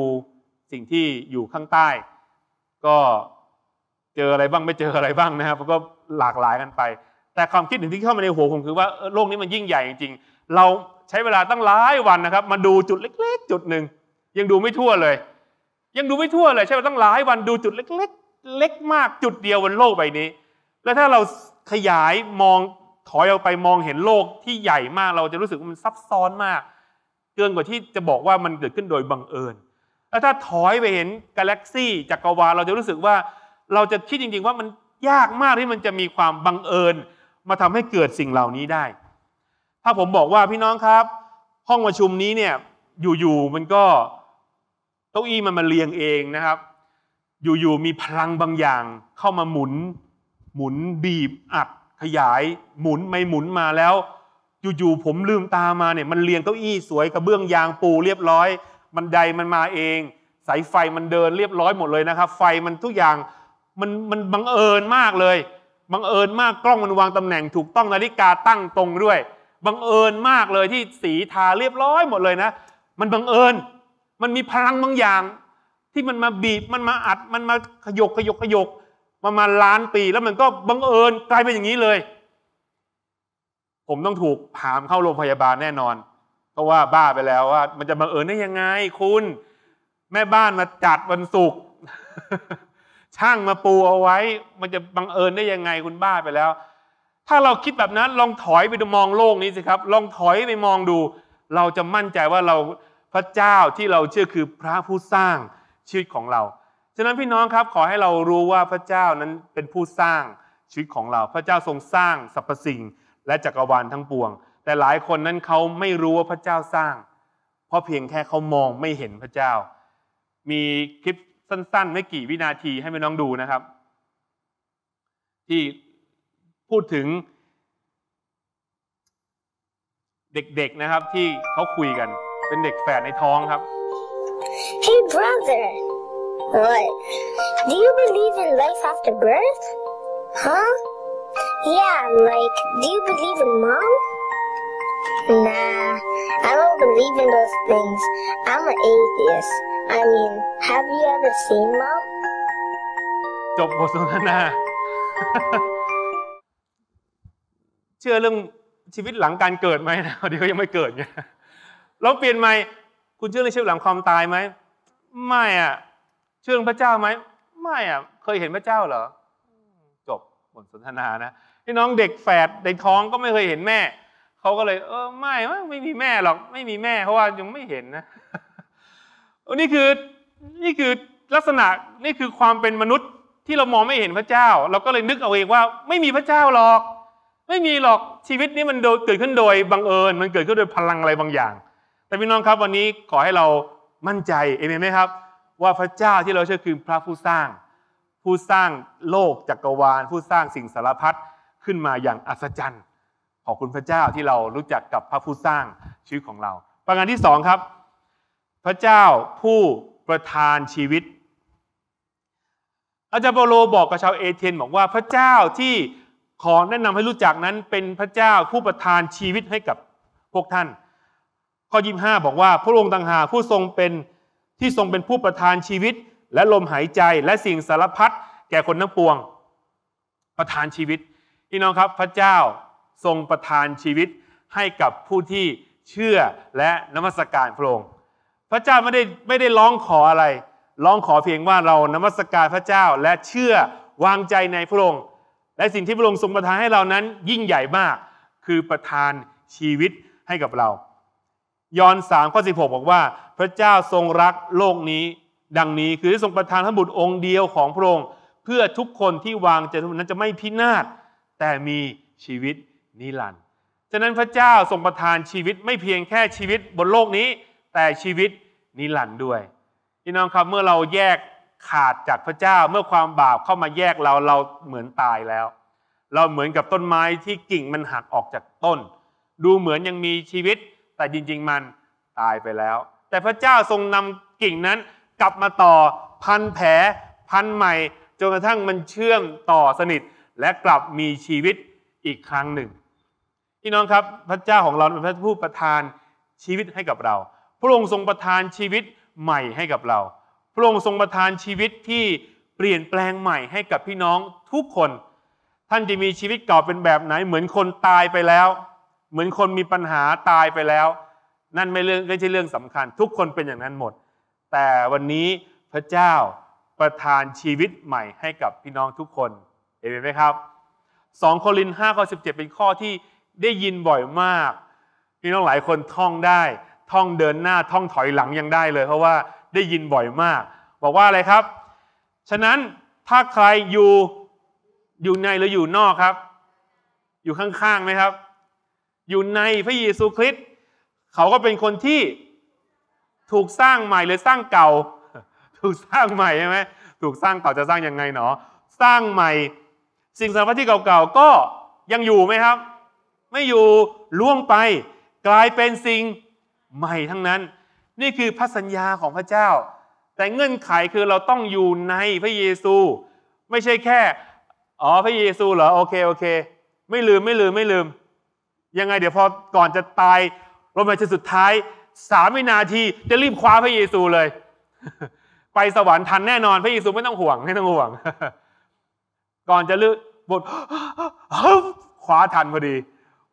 สิ่งที่อยู่ข้างใต้ ก็เจออะไรบ้างไม่เจออะไรบ้างนะครับก็หลากหลายกันไป แต่ความคิดหนึ่งที่เข้ามาในหัวผมคือว่าโลกนี้มันยิ่งใหญ่จริงๆเราใช้เวลาตั้งหลายวันนะครับ มาดูจุดเล็ก ๆ จุดหนึ่งยังดูไม่ทั่วเลย ยังดูไม่ทั่วเลย ใช่ไหมตั้งหลาย วันดูจุดเล็กๆเล็กมาก จุดเดียวบนโลกใบนี้แล้วถ้าเราขยายมองถอยออกไปมองเห็นโลกที่ใหญ่มากเราจะรู้สึกว่ามันซับซ้อนมาก เกินกว่าที่จะบอกว่ามันเกิดขึ้นโดยบังเอิญแล้วถ้าถอยไปเห็นกาแล็กซี่จักรวาลเราจะรู้สึกว่าเราจะคิดจริงๆว่ามันยากมากที่มันจะมีความบังเอิญมาทำให้เกิดสิ่งเหล่านี้ได้ ถ้าผมบอกว่าพี่น้องครับ ห้องประชุมนี้เนี่ยอยู่ๆมันก็เก้าอี้มันมาเรียงเองนะครับ อยู่ๆมีพลังบางอย่างเข้ามาหมุนหมุน บีบอัดขยายหมุน ไม่หมุนมาแล้วอยู่ๆผมลืมตามาเนี่ยมันเรียงเก้าอี้สวย กระเบื้องยางปูเรียบร้อย มันไดมันมาเองสายไฟมันเดินเรียบร้อยหมดเลยนะครับ ไฟมันทุกอย่าง มันมันบังเอิญมากเลยบังเอิญมากกล้องมันวางตำแหน่งถูกต้องนาฬิกาตั้งตรงด้วยบังเอิญมากเลยที่สีทาเรียบร้อยหมดเลยนะ มันบังเอิญ มันมีพลังบางอย่าง ที่มันมาบีบมันมาอัดมันมาขยกขยกขยกประมาณล้านปีแล้วมันก็บังเอิญกลายเป็นอย่างนี้เลย ผมต้องถูกผามเข้าโรงพยาบาลแน่นอน เพราะว่าบ้าไปแล้วว่ามันจะบังเอิญได้ยังไง คุณ แม่บ้านมาจัดวันศุกร์ช่างมาปูเอาไว้ มันจะบังเอิญได้ยังไงคุณบ้าไปแล้ว ถ้าเราคิดแบบนั้นลองถอยไปดูมองโลกนี้สิครับ ลองถอยไปมองดู เราจะมั่นใจว่าเราพระเจ้าที่เราเชื่อคือพระผู้สร้างชีวิตของเราฉะนั้นพี่น้องครับ ขอให้เรารู้ว่าพระเจ้านั้นเป็นผู้สร้างชีวิตของเรา พระเจ้าทรงสร้าง สรรพสิ่งและจักรวาลทั้งปวง แต่หลายคนนั้นเขาไม่รู้ว่าพระเจ้าสร้าง เพราะเพียงแค่เขามองไม่เห็นพระเจ้า มีคลิปสั้น ๆ ไม่กี่วินาทีให้พี่น้องดูนะครับ ที่พูดถึงเด็กๆนะครับที่เขาคุยกัน เป็นเด็กแฝดในท้องครับ Hey brother What? Do you believe in life after birth? Huh? Yeah, like, do you believe in mom? Nah, I don't believe in those things. I'm an atheist. I mean, have you ever seen mom? จบบทสนทนา เชื่อเรื่องชีวิตหลังการเกิดไหมนะดี๋ยวยังไม่เกิดไงเราเปลี่ยนไหม คุณเชื่อเรื่องชีวิตหลังความตายไหม ไม่อ่ะเชื่อพระเจ้าไหม ไม่อ่ะ เคยเห็นพระเจ้าเหรอจบบทสนทนานะพี่น้องเด็กแฝดในท้องก็ไม่เคยเห็นแม่เขาก็เลย เออไม่ไม่มีแม่หรอก ไม่มีแม่เพราะว่ายังไม่เห็นนะนี่คือนี่คือลักษณะนี่คือความเป็นมนุษย์ที่เรามองไม่เห็นพระเจ้าเราก็เลยนึกเอาเองว่า ไม่มีพระเจ้าหรอก ไม่มีหรอกชีวิตนี้มันเกิดขึ้นโดยบังเอิญ มันเกิดขึ้นโดยพลังอะไรบางอย่าง แต่พี่น้องครับวันนี้ขอให้เรามั่นใจเอเมนไหมครับว่าพระเจ้าที่เราเชื่อคือพระผู้สร้าง ผู้สร้างโลกจักกรวาล ผู้สร้างสิ่งสารพัดขึ้นมาอย่างอัศจรรย์ขอบคุณพระเจ้าที่เรารู้จักกับพระผู้สร้างชีวิตของเราประการที่สองครับพระเจ้าผู้ประทานชีวิตอาจารย์เปโลบอกกับชาวเอเธนบอกว่าพระเจ้าที่ขอแนะนำให้รู้จักนั้นเป็นพระเจ้าผู้ประทานชีวิตให้กับพวกท่านข้อย5บอกว่า พระองค์ต่างหากผู้ทรงเป็นที่ทรงเป็นผู้ประทานชีวิตและลมหายใจและสิ่งสารพัดแก่คนทั้งปวง ประทานชีวิตพี่น้องครับพระเจ้าทรงประทานชีวิตให้กับผู้ที่เชื่อและนมัสการพระองค์พระเจ้าไม่ได้ไม่ได้ร้องขออะไร ร้องขอเพียงว่าเรานมัสการพระเจ้าและเชื่อวางใจในพระองค์และสิ่งที่พระองค์ทรงประทานให้เรานั้นยิ่งใหญ่มากคือประทานชีวิตให้กับเรายอห์นสามข้อสิบหกบอกว่า พระเจ้าทรงรักโลกนี้ดังนี้คือทรงประทานพระบุตรองค์เดียวของพระองค์เพื่อทุกคนที่วางใจนั้นจะไม่พินาศ แต่มีชีวิตนิรันดร์ฉะนั้นพระเจ้าทรงประทานชีวิตไม่เพียงแค่ชีวิตบนโลกนี้ แต่ชีวิตนิรันดร์ด้วยพี่น้องครับเมื่อเราแยกขาดจากพระเจ้าเมื่อความบาปเข้ามาแยกเราเราเหมือนตายแล้ว เราเหมือนกับต้นไม้ที่กิ่งมันหักออกจากต้น ดูเหมือนยังมีชีวิตแต่จริงๆ มันตายไปแล้ว แต่พระเจ้าทรงนำกิ่งนั้นกลับมาต่อพันแผลพันใหม่จนกระทั่งมันเชื่อมต่อสนิทและกลับมีชีวิตอีกครั้งหนึ่งพี่น้องครับพระเจ้าของเราเป็นพระผู้ประทานชีวิตให้กับเรา พระองค์ทรงประทานชีวิตใหม่ให้กับเรา พระองค์ทรงประทานชีวิตที่เปลี่ยนแปลงใหม่ให้กับพี่น้องทุกคน ท่านจะมีชีวิตเก่าเป็นแบบไหนเหมือนคนตายไปแล้วเหมือนคนมีปัญหาตายไปแล้วนั่นไม่เรื่องไม่ใช่เรื่องสำคัญทุกคนเป็นอย่างนั้นหมด แต่วันนี้พระเจ้าประทานชีวิตใหม่ให้กับพี่น้องทุกคนเห็นไหมครับ2โครินธ์5ข้อ17 เป็นข้อที่ได้ยินบ่อยมาก พี่น้องหลายคนท่องได้ ท่องเดินหน้าท่องถอยหลังยังได้เลย เพราะว่าได้ยินบ่อยมากบอกว่าอะไรครับ ฉะนั้นถ้าใครอยู่อยู่ในหรืออยู่นอกครับ อยู่ข้างๆไหมครับอยู่ในพระเยซูคริสต์เขาก็เป็นคนที่ถูกสร้างใหม่หรือสร้างเก่า ถูกสร้างใหม่ใช่ไหมถูกสร้างเก่าจะสร้างยังไงเนาะสร้างใหม่ สิ่งสารพัดที่เก่าๆก็ยังอยู่ไหมครับ ไม่อยู่ล่วงไปกลายเป็นสิ่ง ใหม่ทั้งนั้น นี่คือพระสัญญาของพระเจ้า แต่เงื่อนไขคือเราต้องอยู่ในพระเยซู ไม่ใช่แค่อ๋อพระเยซูเหรอโอเคโอเคไม่ลืมไม่ลืมไม่ลืมยังไงเดี๋ยวพอก่อนจะตายลมหายใจสุดท้ายสามวินาที จะรีบคว้าพระเยซูเลย ไปสวรรค์ทันแน่นอนพระเยซูไม่ต้องห่วงไม่ต้องห่วง ก่อนจะลืบทคว้าทันพอดี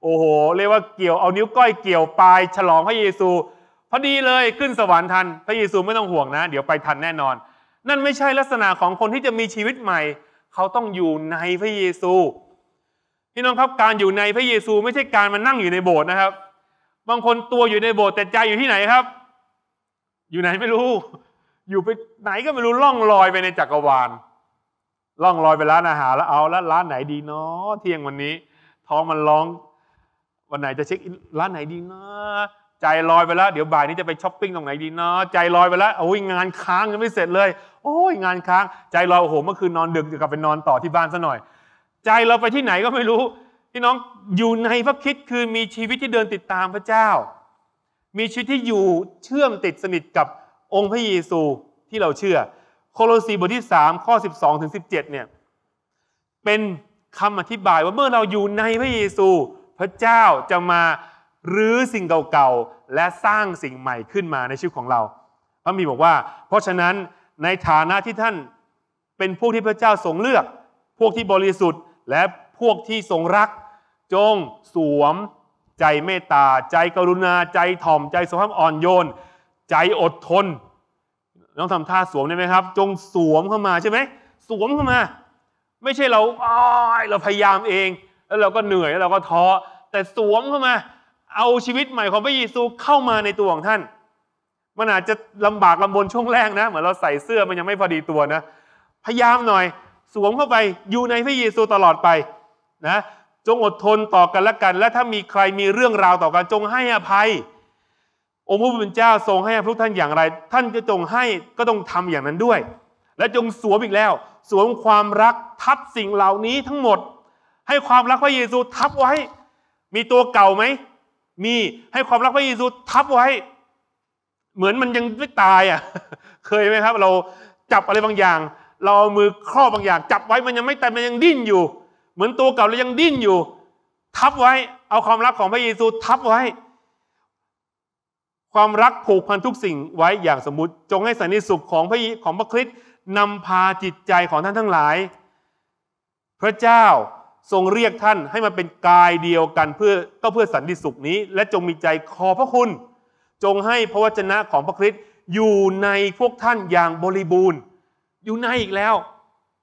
โอ้โหเรียกว่าเกี่ยวเอานิ้วก้อยเกี่ยวปลายฉลองพระเยซูพอดีเลยขึ้นสวรรค์ทันพระเยซูไม่ต้องห่วงนะ เดี๋ยวไปทันแน่นอน นั่นไม่ใช่ลักษณะของคนที่จะมีชีวิตใหม่ เขาต้องอยู่ในพระเยซูพี่น้องครับ การอยู่ในพระเยซูไม่ใช่การมานั่งอยู่ในโบสถ์นะครับบางคนตัวอยู่ในโบสถ์แต่ใจอยู่ที่ไหนครับ อยู่ไหนไม่รู้ อยู่ไปไหนก็ไม่รู้ล่องลอยไปในจักรวาลล่องลอยไปร้านอาหารแล้วเอาแล้วร้านไหนดีเนาะเที่ยงวันนี้ ท้องมันร้อง วันไหนจะเช็คร้านไหนดีเนาะใจลอยไปแล้วเดี๋ยวบ่ายนี้จะไปช้อปปิ้งตรงไหนดีเนาะใจลอยไปแล้วโอ้ยงานค้างยังไม่เสร็จเลย โอ้ยงานค้าง ใจลอยโอ้โหเมื่อคืนนอนดึกจะกลับไปนอนต่อที่บ้านซะหน่อยใจเราไปที่ไหนก็ไม่รู้พี่น้องอยู่ในพระคิดคือมีชีวิตที่เดินติดตามพระเจ้า มีชีวิตที่อยู่เชื่อมติดสนิทกับองค์พระเยซูที่เราเชื่อ โคโลสีบทที่3ข้อ 12ถึง17เนี่ยเป็นคำอธิบายว่าเมื่อเราอยู่ในพระเยซูพระเจ้าจะมารื้อสิ่งเก่าๆและสร้างสิ่งใหม่ขึ้นมาในชีวิตของเรา พระมีบอกว่า เพราะฉะนั้นในฐานะที่ท่านเป็นพวกที่พระเจ้าทรงเลือกพวกที่บริสุทธิ์และพวกที่ทรงรัก จงสวม ใจเมตตาใจกรุณาใจถ่อมใจสุภาพอ่อนโยนใจอดทนต้องทำท่าสวมได้ไหมครับ จงสวมเข้ามาใช่ไหมสวมเข้ามา ไม่ใช่เราอเราพยายามเอง แล้วเราก็เหนื่อยแล้วเราก็ท้อแต่สวมเข้ามา เอาชีวิตใหม่ของพระเยซูเข้ามาในตัวของท่าน มันอาจจะลำบากลำบนช่วงแรกนะ เหมือนเราใส่เสื้อมันยังไม่พอดีตัวนะพยายามหน่อยสวมเข้าไปอยู่ในพระเยซูตลอดไป นะ จงอดทนต่อกันและกัน และถ้ามีใครมีเรื่องราวต่อกัน จงให้อภัย องค์พระผู้เป็นเจ้าทรงให้พวกท่านอย่างไร ท่านก็จงให้ก็ต้องทำอย่างนั้นด้วย และจงสวมอีกแล้ว สวมความรักทับสิ่งเหล่านี้ทั้งหมด ให้ความรักพระเยซูทับไว้มีตัวเก่าไหมมีให้ความรักพระเยซูทับไว้เหมือนมันยังไม่ตายอ่ะ เคยไหมครับเราจับอะไรบางอย่างเราเอามือครอบบางอย่างจับไว้มันยังไม่แต่มันยังดิ้นอยู่ เหมือนตัวเก่าเรายังดิ้นอยู่ ทับไว้เอาความรักของพระเยซูทับไว้ ความรักผูกพันทุกสิ่งไว้อย่างสมมติจงให้สันนิสุขของพระของพระคริสต์นำพาจิตใจของท่านทั้งหลาย พระเจ้าทรงเรียกท่านให้มาเป็นกายเดียวกันเพื่อก็เพื่อสันติสุขนี้ และจงมีใจขอพระคุณ จงให้พระวจนะของพระคริสต์อยู่ในพวกท่านอย่างบริบูรณ์อยู่ในอีกแล้ว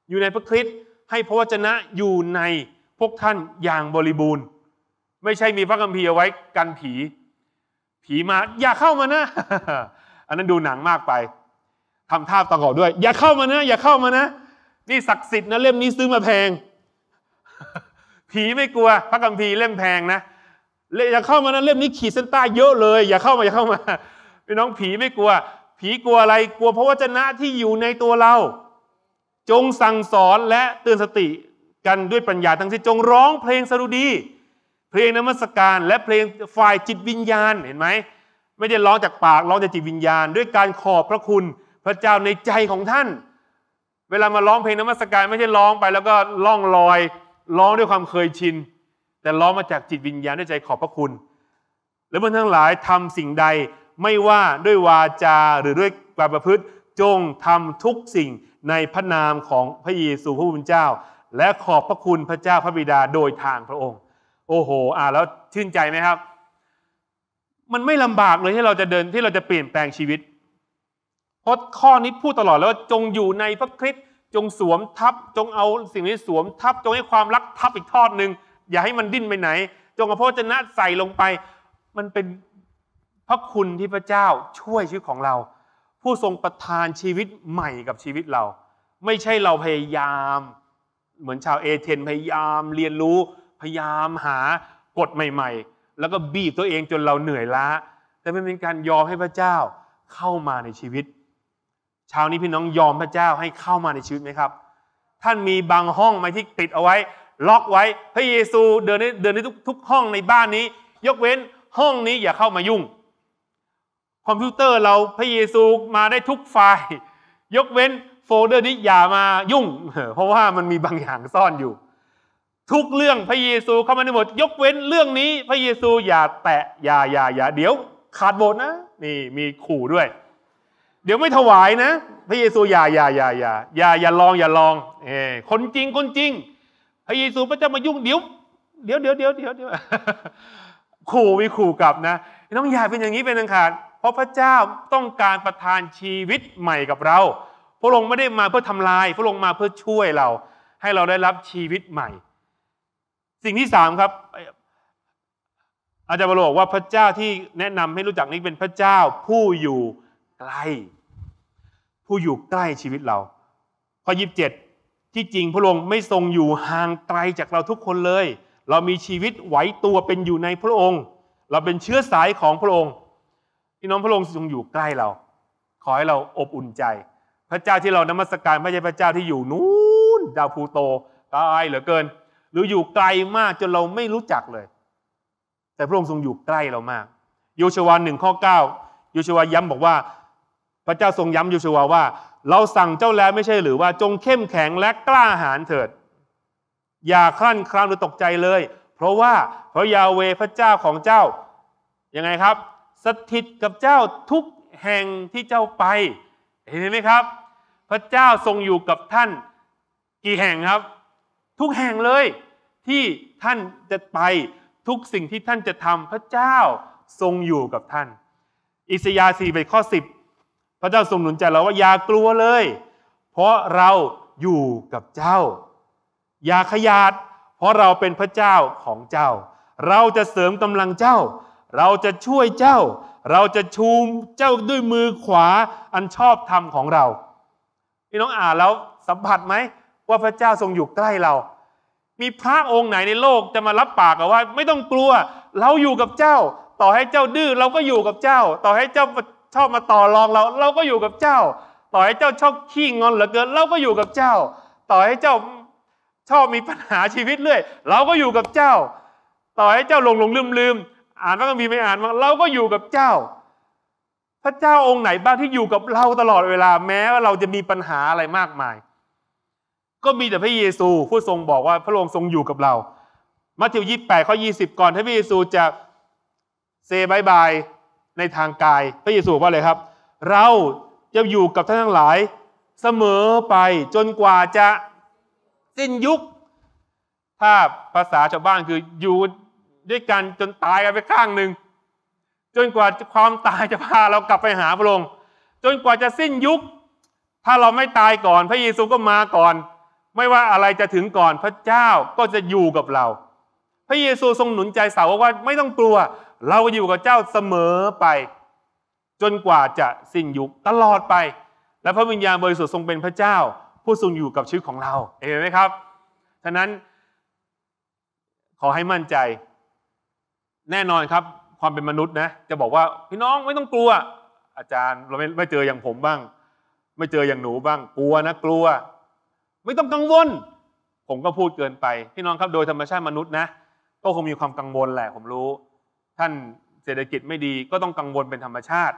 อยู่ในพระคริสต์ให้พระวจนะอยู่ในพวกท่านอย่างบริบูรณ์ไม่ใช่มีพระคัมภีร์เอาไว้ กันผี ผีมา อย่าเข้ามานะอันนั้นดูหนังมากไปทำท่าประกอบด้วย อย่าเข้ามานะอย่าเข้ามานะนี่ศักดิ์สิทธิ์นะเล่มนี้ซื้อมาแพงผีไม่กลัว พระคัมภีร์เล่มแพงนะอย่าเข้ามานะเล่มนี้ขีดเส้นใต้เยอะเลย อย่าเข้ามาอย่าเข้ามาพี่น้องผีไม่กลัวผีกลัวอะไรกลัวพระวจนะที่อยู่ในตัวเรา จงสั่งสอนและเตือนสติกันด้วยปัญญาทั้งสิ้นจงร้องเพลงสรุดี เพลงนมัสการและเพลงฝ่ายจิตวิญญาณเห็นไหมไม่ได้ร้องจากปาก ร้องจากจิตวิญญาณ ด้วยการขอบพระคุณ พระเจ้าในใจของท่าน เวลามาร้องเพลงนมัสการไม่ใช่ร้องไปแล้วก็ล่องลอย ร้องด้วยความเคยชินแต่ร้องมาจากจิตวิญญาณด้วยใจขอบพระคุณและเมื่อทั้งหลายทำสิ่งใดไม่ว่าด้วยวาจาหรือด้วยการประพฤติจงทำทุกสิ่งในพระนามของพระเยซูพระผู้เป็นเจ้า และขอบพระคุณพระเจ้าพระบิดาโดยทางพระองค์ โอ้โห อ่า แล้วชื่นใจไหมครับ มันไม่ลำบากเลยที่เราจะเดินที่เราจะเปลี่ยนแปลงชีวิตเพราะข้อนี้พูดตลอดแล้วว่าจงอยู่ในพระคริสต์จงสวมทับจงเอาสิ่งนี้สวมทับจงให้ความรักทับอีกทอดหนึ่งอย่าให้มันดิ้นไปไหน จงเอาพระเจนะใส่ลงไป มันเป็นพระคุณที่พระเจ้าช่วยชีวิตของเรา ผู้ทรงประทานชีวิตใหม่กับชีวิตเรา ไม่ใช่เราพยายาม เหมือนชาวเอเธนพยายามเรียนรู้ พยายามหากฎใหม่ๆ แล้วก็บีบตัวเองจนเราเหนื่อยล้า แต่เป็นการยอมให้พระเจ้าเข้ามาในชีวิต ชาวนี้พี่น้องยอมพระเจ้าให้เข้ามาในชีวิตไหมครับ ท่านมีบางห้องไหมที่ปิดเอาไว้ ล็อกไว้พระเยซูเดินในเดินในทุกทุกห้องในบ้านนี้ ยกเว้นห้องนี้อย่าเข้ามายุ่งคอมพิวเตอร์เราพระเยซูมาได้ทุกไฟล์ยกเว้นโฟลเดอร์นี้อย่ามายุ่งเพราะว่ามันมีบางอย่างซ่อนอยู่ ทุกเรื่องพระเยซูเข้ามาในหมดยกเว้นเรื่องนี้ พระเยซูอย่าแตะอย่าอย่าอย่าเดี๋ยวขาดโบสนะนี่มีขู่ด้วย เดี๋ยวไม่ถวายนะ พระเยซูอย่าอย่าอย่าอย่าอย่าอย่าลองอย่าลองเอคนจริงคนจริง พระเยซูพระเจ้ามายุ่งเดี๋ยวเดี๋ยวเดี๋ยวเดี๋ยวเดี๋ยวขู่มีขู่กลับนะน้องอยาเป็นอย่างนี้เป็นอังคารเพราะพระเจ้าต้องการประทานชีวิตใหม่กับเรา พระองค์ไม่ได้มาเพื่อทำลาย พระองค์มาเพื่อช่วยเรา ให้เราได้รับชีวิตใหม่ สิ่งที่สามครับ อาจารย์บรบอกว่าพระเจ้าที่แนะนำให้รู้จักนี้เป็นพระเจ้า ผู้อยู่ใกล้ผู้อยู่ใกล้ชีวิตเราข้อยีิบเจ็ดที่จริงพระองค์ไม่ทรงอยู่ห่างไกลจากเราทุกคนเลย เรามีชีวิตไหวตัวเป็นอยู่ในพระองค์ เราเป็นเชื้อสายของพระองค์พี่น้องพระองค์ทรงอยู่ใกล้เรา ขอให้เราอบอุ่นใจ พระเจ้าที่เรานมัสการไม่ใช่พระเจ้าที่อยู่นู้นดาวพูโตไกลเหลือเกิน หรืออยู่ไกลมากจนเราไม่รู้จักเลย แต่พระองค์ทรงอยู่ใกล้เรามากยูชวาหนึ่งข้อเก้ายูชวาย้ำบอกว่า พระเจ้าทรงย้ำายชวาว่า เราสั่งเจ้าแล้วไม่ใช่หรือว่าจงเข้มแข็งและกล้าหาญเถิด อย่าคลั่นคลามหรือตกใจเลย เพราะว่าพระยาเวพระเจ้าของเจ้ายังไงครับสถิตกับเจ้าทุกแห่งที่เจ้าไป เห็นไหมครับ พระเจ้าทรงอยู่กับท่านกี่แห่งครับ ทุกแห่งเลยที่ท่านจะไปทุกสิ่งที่ท่านจะทำพระเจ้าทรงอยู่กับท่าน อิสยาห์สี่ข้อสิบพระเจ้าทรงหนุนใจเราว่าอย่ากลัวเลย เพราะเราอยู่กับเจ้า อย่าขยาดเพราะเราเป็นพระเจ้าของเจ้า เราจะเสริมกำลังเจ้าเราจะช่วยเจ้า เราจะชูมเจ้าด้วยมือขวาอันชอบธรรมของเรา พี่น้องอ่านแล้วสัมผัสไหม ว่าพระเจ้าทรงอยู่ใกล้เรา มีพระองค์ไหนในโลกจะมารับปากกับว่า ไม่ต้องกลัว เราอยู่กับเจ้าต่อให้เจ้าดื้อเราก็อยู่กับเจ้า ต่อให้เจ้าชอบมาต่อรองเราเราก็อยู่กับเจ้า ต่อให้เจ้าชอบขี้งอนเหลือเกินเราก็อยู่กับเจ้า ต่อให้เจ้าชอบมีปัญหาชีวิตเรื่อยเราก็อยู่กับเจ้า ต่อให้เจ้าหลงหลงลืมลืมอ่านพระคัมภีร์ไม่อ่านมาเราก็อยู่กับเจ้า พระเจ้าองค์ไหนบ้างที่อยู่กับเราตลอดเวลาแม้ว่าเราจะมีปัญหาอะไรมากมาย ก็มีแต่พระเยซูผู้ทรงบอกว่าพระองค์ทรงอยู่กับเรามัทธิวยี่แปดข้อยี่สิบก่อนที่พระเยซูจะเซบายบายในทางกายพระเยซูว่าอะไรครับ เราจะอยู่กับท่านทั้งหลาย เสมอไปจนกว่าจะสิ้นยุคถ้าภาษาชาวบ้านคืออยู่ด้วยกันจนตายกันไปข้างหนึ่งจนกว่าความตายจะพาเรากลับไปหาพระองค์จนกว่าจะสิ้นยุค ถ้าเราไม่ตายก่อน พระเยซูก็มาก่อน ไม่ว่าอะไรจะถึงก่อนพระเจ้าก็จะอยู่กับเรา พระเยซูทรงหนุนใจสาวว่า ไม่ต้องกลัว เราอยู่กับเจ้าเสมอไป จนกว่าจะสิ้นยุคตลอดไป และพระวิญญาณบริสุทธิ์ทรงเป็นพระเจ้า ผู้ทรงอยู่กับชีวิตของเราเห็นไหมครับฉะนั้นขอให้มั่นใจแน่นอนครับ ความเป็นมนุษย์นะจะบอกว่าพี่น้องไม่ต้องกลัวอาจารย์เราไม่ไม่เจออย่างผมบ้าง ไม่เจออย่างหนูบ้าง กลัวนะกลัว ไม่ต้องกังวล ผมก็พูดเกินไปพี่น้องครับโดยธรรมชาติมนุษย์นะก็คงมีความกังวลแหละผมรู้ ท่านเศรษฐกิจไม่ดีก็ต้องกังวลเป็นธรรมชาติ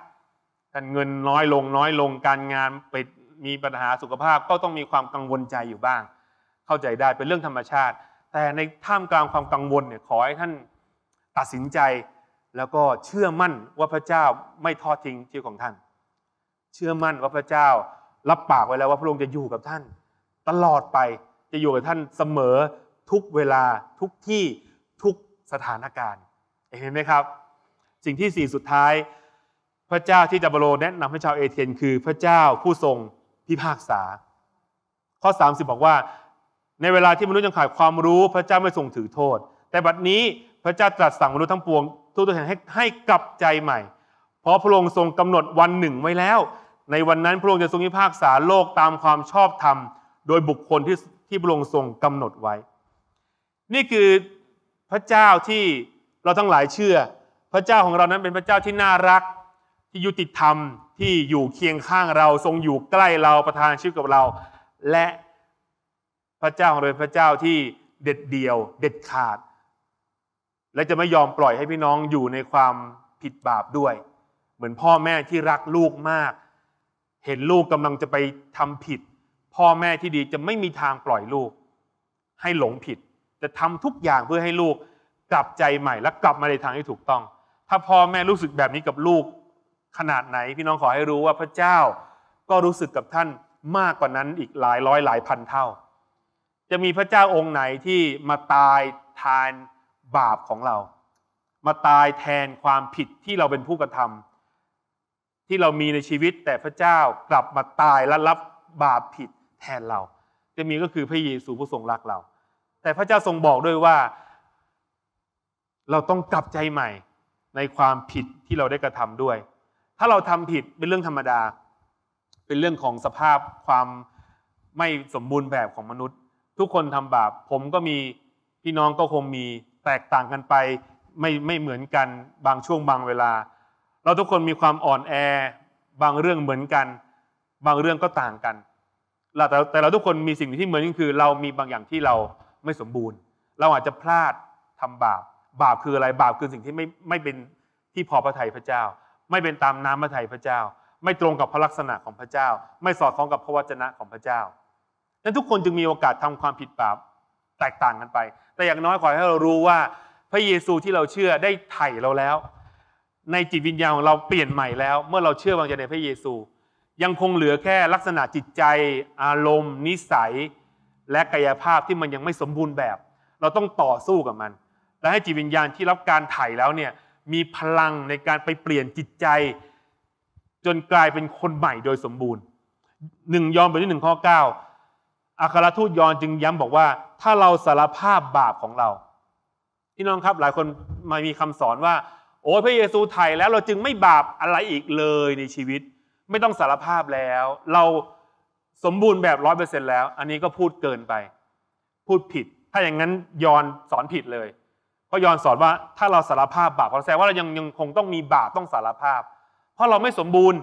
ท่านเงินน้อยลงน้อยลงการงานปิดมีปัญหาสุขภาพ ก็ต้องมีความกังวลใจอยู่บ้าง เข้าใจได้เป็นเรื่องธรรมชาติ แต่ในท่ามกลางความกังวลเนี่ยขอให้ท่านตัดสินใจแล้วก็เชื่อมั่นว่าพระเจ้าไม่ทอดทิ้งชีวิตของท่าน เชื่อมั่นว่าพระเจ้ารับปากไว้แล้วว่าพระองค์จะอยู่กับท่าน ตลอดไปจะอยู่กับท่านเสมอทุกเวลาทุกที่ทุกสถานการณ์ เห็นไหมครับ สิ่งที่สี่สุดท้าย พระเจ้าที่จาบโลแนะนำให้ชาวเอเธียน คือพระเจ้าผู้ทรงพิพากษา ข้อ 30 บอกว่า ในเวลาที่มนุษย์ยังขาดความรู้ พระเจ้าไม่ทรงถือโทษ แต่บัดนี้พระเจ้าตรัสสั่งมนุษย์ทั้งปวงทุกตัวแห่งให้ให้กลับใจใหม่ เพราะพระองค์ทรงกำหนดวันหนึ่งไว้แล้ว ในวันนั้นพระองค์จะทรงพิพากษาโลกตามความชอบธรรม โดยบุคคลที่ที่พระองค์ทรงกำหนดไว้ นี่คือพระเจ้าที่เราทั้งหลายเชื่อ พระเจ้าของเรานั้นเป็นพระเจ้าที่น่ารักที่ยุติธรรมที่อยู่เคียงข้างเราทรงอยู่ใกล้เราประทานชีวิตกับเรา และพระเจ้าของเราเป็นพระเจ้าที่เด็ดเดี่ยวเด็ดขาดและจะไม่ยอมปล่อยให้พี่น้องอยู่ในความผิดบาปด้วย เหมือนพ่อแม่ที่รักลูกมาก เห็นลูกกำลังจะไปทำผิด พ่อแม่ที่ดีจะไม่มีทางปล่อยลูก ให้หลงผิด จะทำทุกอย่างเพื่อให้ลูกกลับใจใหม่ และกลับมาในทางที่ถูกต้อง ถ้าพ่อแม่รู้สึกแบบนี้กับลูกขนาดไหน พี่น้องขอให้รู้ว่าพระเจ้าก็รู้สึกกับท่านมากกว่านั้นอีกหลายร้อยหลายพันเท่า จะมีพระเจ้าองค์ไหนที่มาตายทานบาปของเรามาตายแทนความผิดที่เราเป็นผู้กระทำ ที่เรามีในชีวิต แต่พระเจ้ากลับมาตายและรับบาปผิดแทนเราจะมีก็คือพระเยซูผู้ทรงรักเราแต่พระเจ้าทรงบอกด้วยว่า เราต้องกลับใจใหม่ในความผิดที่เราได้กระทำด้วย ถ้าเราทำผิดเป็นเรื่องธรรมดา เป็นเรื่องของสภาพความไม่สมบูรณ์แบบของมนุษย์ ทุกคนทำบาป ผมก็มีพี่น้องก็คงมีแตกต่างกันไปไม่ไม่เหมือนกันบางช่วงบางเวลา เราทุกคนมีความอ่อนแอบางเรื่องเหมือนกัน บางเรื่องก็ต่างกัน แต่แต่เราทุกคนมีสิ่งที่เหมือนกันคือเรามีบางอย่างที่เราไม่สมบูรณ์ เราอาจจะพลาดทำบาปบาปคืออะไรบาปคือสิ่งที่ไม่ไม่เป็นที่พอพระทัยพระเจ้า ไม่เป็นตามน้ำพระทัยพระเจ้า ไม่ตรงกับพระลักษณะของพระเจ้า ไม่สอดคล้องกับพระวจนะของพระเจ้าดังนั้นทุกคนจึงมีโอกาสทำความผิดบาปแตกต่างกันไปแต่อย่างน้อยขอให้เรารู้ว่าพระเยซูที่เราเชื่อได้ไถ่เราแล้ว ในจิตวิญญาณของเราเปลี่ยนใหม่แล้วเมื่อเราเชื่อวางใจในพระเยซู ยังคงเหลือแค่ลักษณะจิตใจอารมณ์ นิสัยและกายภาพที่มันยังไม่สมบูรณ์แบบ เราต้องต่อสู้กับมันและให้จิตวิญญาณที่รับการไถ่แล้วเนี่ยมีพลังในการไปเปลี่ยนจิตใจจนกลายเป็นคนใหม่โดยสมบูรณ์หนึ่งยอห์นบทที่หนึ่งข้อเก้าอัครทูตยอห์นจึงย้ำบอกว่าถ้าเราสารภาพบาปของเราพี่น้องครับหลายคนมามีคำสอนว่า โอ้พระเยซูไถ่แล้ว เราจึงไม่บาปอะไรอีกเลยในชีวิต ไม่ต้องสารภาพแล้ว เราสมบูรณ์แบบร้อยเปอร์เซ็นแล้ว อันนี้ก็พูดเกินไป พูดผิด ถ้าอย่างนั้นยอนสอนผิดเลย เพราะยอนสอนว่าถ้าเราสารภาพบาปเราแสดงว่าเรายังยังคงต้องมีบาปต้องสารภาพ เพราะเราไม่สมบูรณ์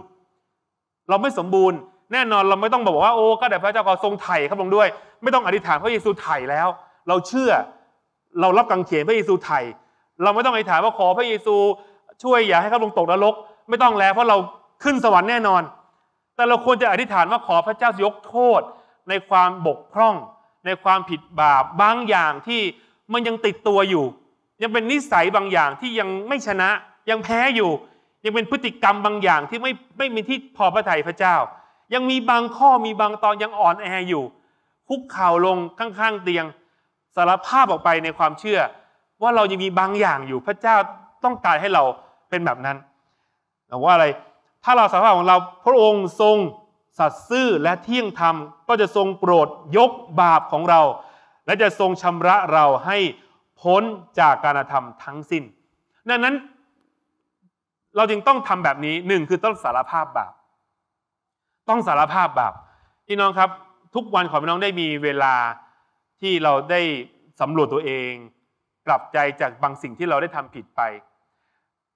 เราไม่สมบูรณ์แน่นอนเราไม่ต้องบอกว่าโอ้ก็แต่พระเจ้าขอทรงไถ่ครับลงด้วย ไม่ต้องอธิษฐานพระเยซูไถ่แล้ว เราเชื่อเรารับกังเขนพระเยซูไถ่เราไม่ต้องอธิษฐานว่าขอพระเยซูช่วยอย่าให้ข้าลงตกนรกไม่ต้องแล้วเพราะเราขึ้นสวรรค์แน่นอน แต่เราควรจะอธิษฐานว่าขอพระเจ้ายกโทษ ในความบกพร่องในความผิดบาปบางอย่างที่มันยังติดตัวอยู่ ยังเป็นนิสัยบางอย่างที่ยังไม่ชนะยังแพ้อยู่ ยังเป็นพฤติกรรมบางอย่างที่ไม่ไม่มีที่พอพระทัยพระเจ้ายังมีบางข้อมีบางตอนยังอ่อนแออยู่ คุกเข่าลงข้างๆเตียงสารภาพออกไปในความเชื่อ ว่าเรายังมีบางอย่างอยู่พระเจ้าต้องการให้เราเป็นแบบนั้นแต่ว่าอะไร ถ้าเราสารภาพของเราพระองค์ทรงสัตย์ซื่อและเที่ยงธรรม ก็จะทรงโปรดยกบาปของเรา และจะทรงชำระเราให้ พ้น จากการธรรมทั้งสิ้นดังนั้นเราจึงต้องทำแบบนี้หนึ่งคือต้องสารภาพบาปต้องสารภาพบาปพี่น้องครับทุกวันขอพี่น้องได้มีเวลาที่เราได้สำรวจตัวเอง กลับใจจากบางสิ่งที่เราได้ทำผิดไป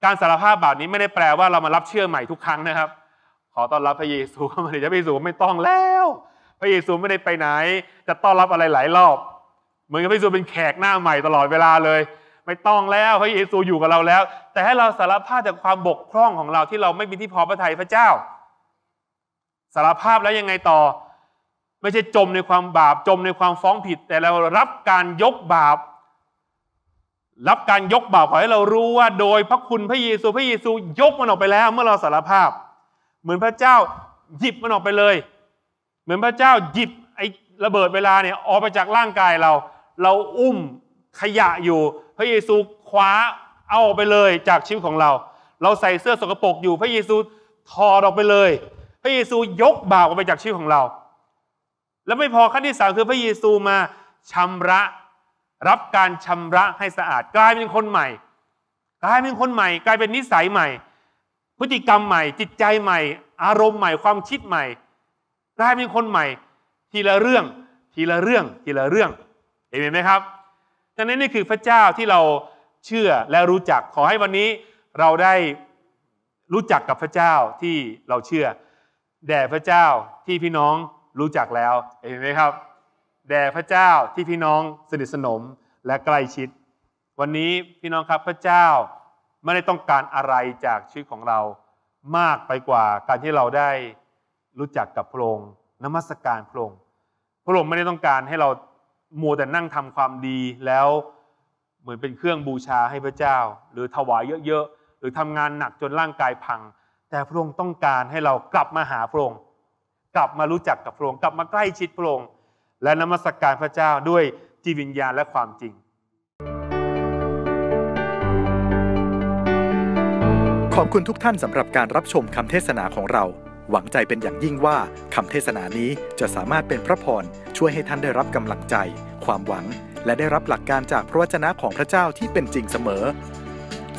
การสารภาพบาปนี้ไม่ได้แปลว่าเรามารับเชื่อใหม่ทุกครั้งนะครับ ขอต้อนรับพระเยซูเข้ามาเลยจะพระเยซูไม่ต้องแล้ว พระเยซูไม่ได้ไปไหน จะต้อนรับอะไรหลายรอบ เหมือนกับพระเยซูเป็นแขกหน้าใหม่ตลอดเวลาเลย ไม่ต้องแล้วพระเยซูอยู่กับเราแล้ว แต่ให้เราสารภาพจากความบกพร่องของเราที่เราไม่มีที่พอพระทัยพระเจ้าสารภาพแล้วยังไงต่อ ไม่ใช่จมในความบาปจมในความฟ้องผิด แต่เรารับการยกบาป รับการยกบาปขอให้เรารู้ว่าโดยพระคุณพระเยซูพระเยซูยกมันออกไปแล้ว เมื่อเราสารภาพ เหมือนพระเจ้าหยิบมันออกไปเลย เหมือนพระเจ้าหยิบไอ้ระเบิดเวลาเนี่ย ออกไปจากร่างกายเรา เราอุ้มขยะอยู่ พระเยซูคว้าเอาออกไปเลยจากชีวิตของเรา เราใส่เสื้อสกปรกอยู่พระเยซูถอดออกไปเลยพระเยซูยกบาปออกไปจากชีวิตของเรา แล้วไม่พอขั้นที่สามคือพระเยซูมาชำระรับการชำระให้สะอาด กลายเป็นคนใหม่ กลายเป็นคนใหม่ กลายเป็นนิสัยใหม่ พฤติกรรมใหม่จิตใจใหม่ อารมณ์ใหม่ความคิดใหม่ กลายเป็นคนใหม่ ทีละเรื่องทีละเรื่องทีละเรื่อง เห็นไหมครับดังนั้นนี่คือพระเจ้าที่เราเชื่อและรู้จักขอให้วันนี้เราได้รู้จักกับพระเจ้าที่เราเชื่อแด่พระเจ้าที่พี่น้องรู้จักแล้วเห็นไหมครับ แด่พระเจ้าที่พี่น้องสนิทสนมและใกล้ชิด วันนี้พี่น้องครับพระเจ้าไม่ได้ต้องการอะไรจากชีวิตของเรามากไปกว่าการที่เราได้รู้จักกับพระองค์นมัสการพระองค์พระองค์ไม่ได้ต้องการให้เรามัวแต่นั่งทำความดีแล้ว เหมือนเป็นเครื่องบูชาให้พระเจ้า หรือถวายเยอะๆหรือทำงานหนักจนร่างกายพังแต่พระองค์ต้องการให้เรากลับมาหาพระองค์กลับมารู้จักกับพระองค์กลับมาใกล้ชิดพระองค์และนมัสกการพระเจ้าด้วยจิตวิญญาณและความจริง ขอบคุณทุกท่านสำหรับการรับชมคำเทศนาของเรา หวังใจเป็นอย่างยิ่งว่าคำเทศนานี้จะสามารถเป็นพระพรช่วยให้ท่านได้รับกำลังใจ ความหวัง และได้รับหลักการจากพระวจนะของพระเจ้าที่เป็นจริงเสมอ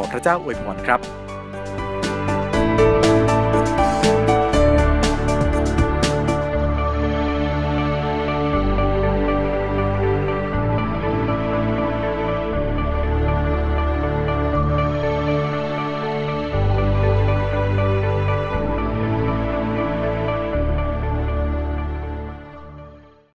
ขอพระเจ้าอวยพรครับ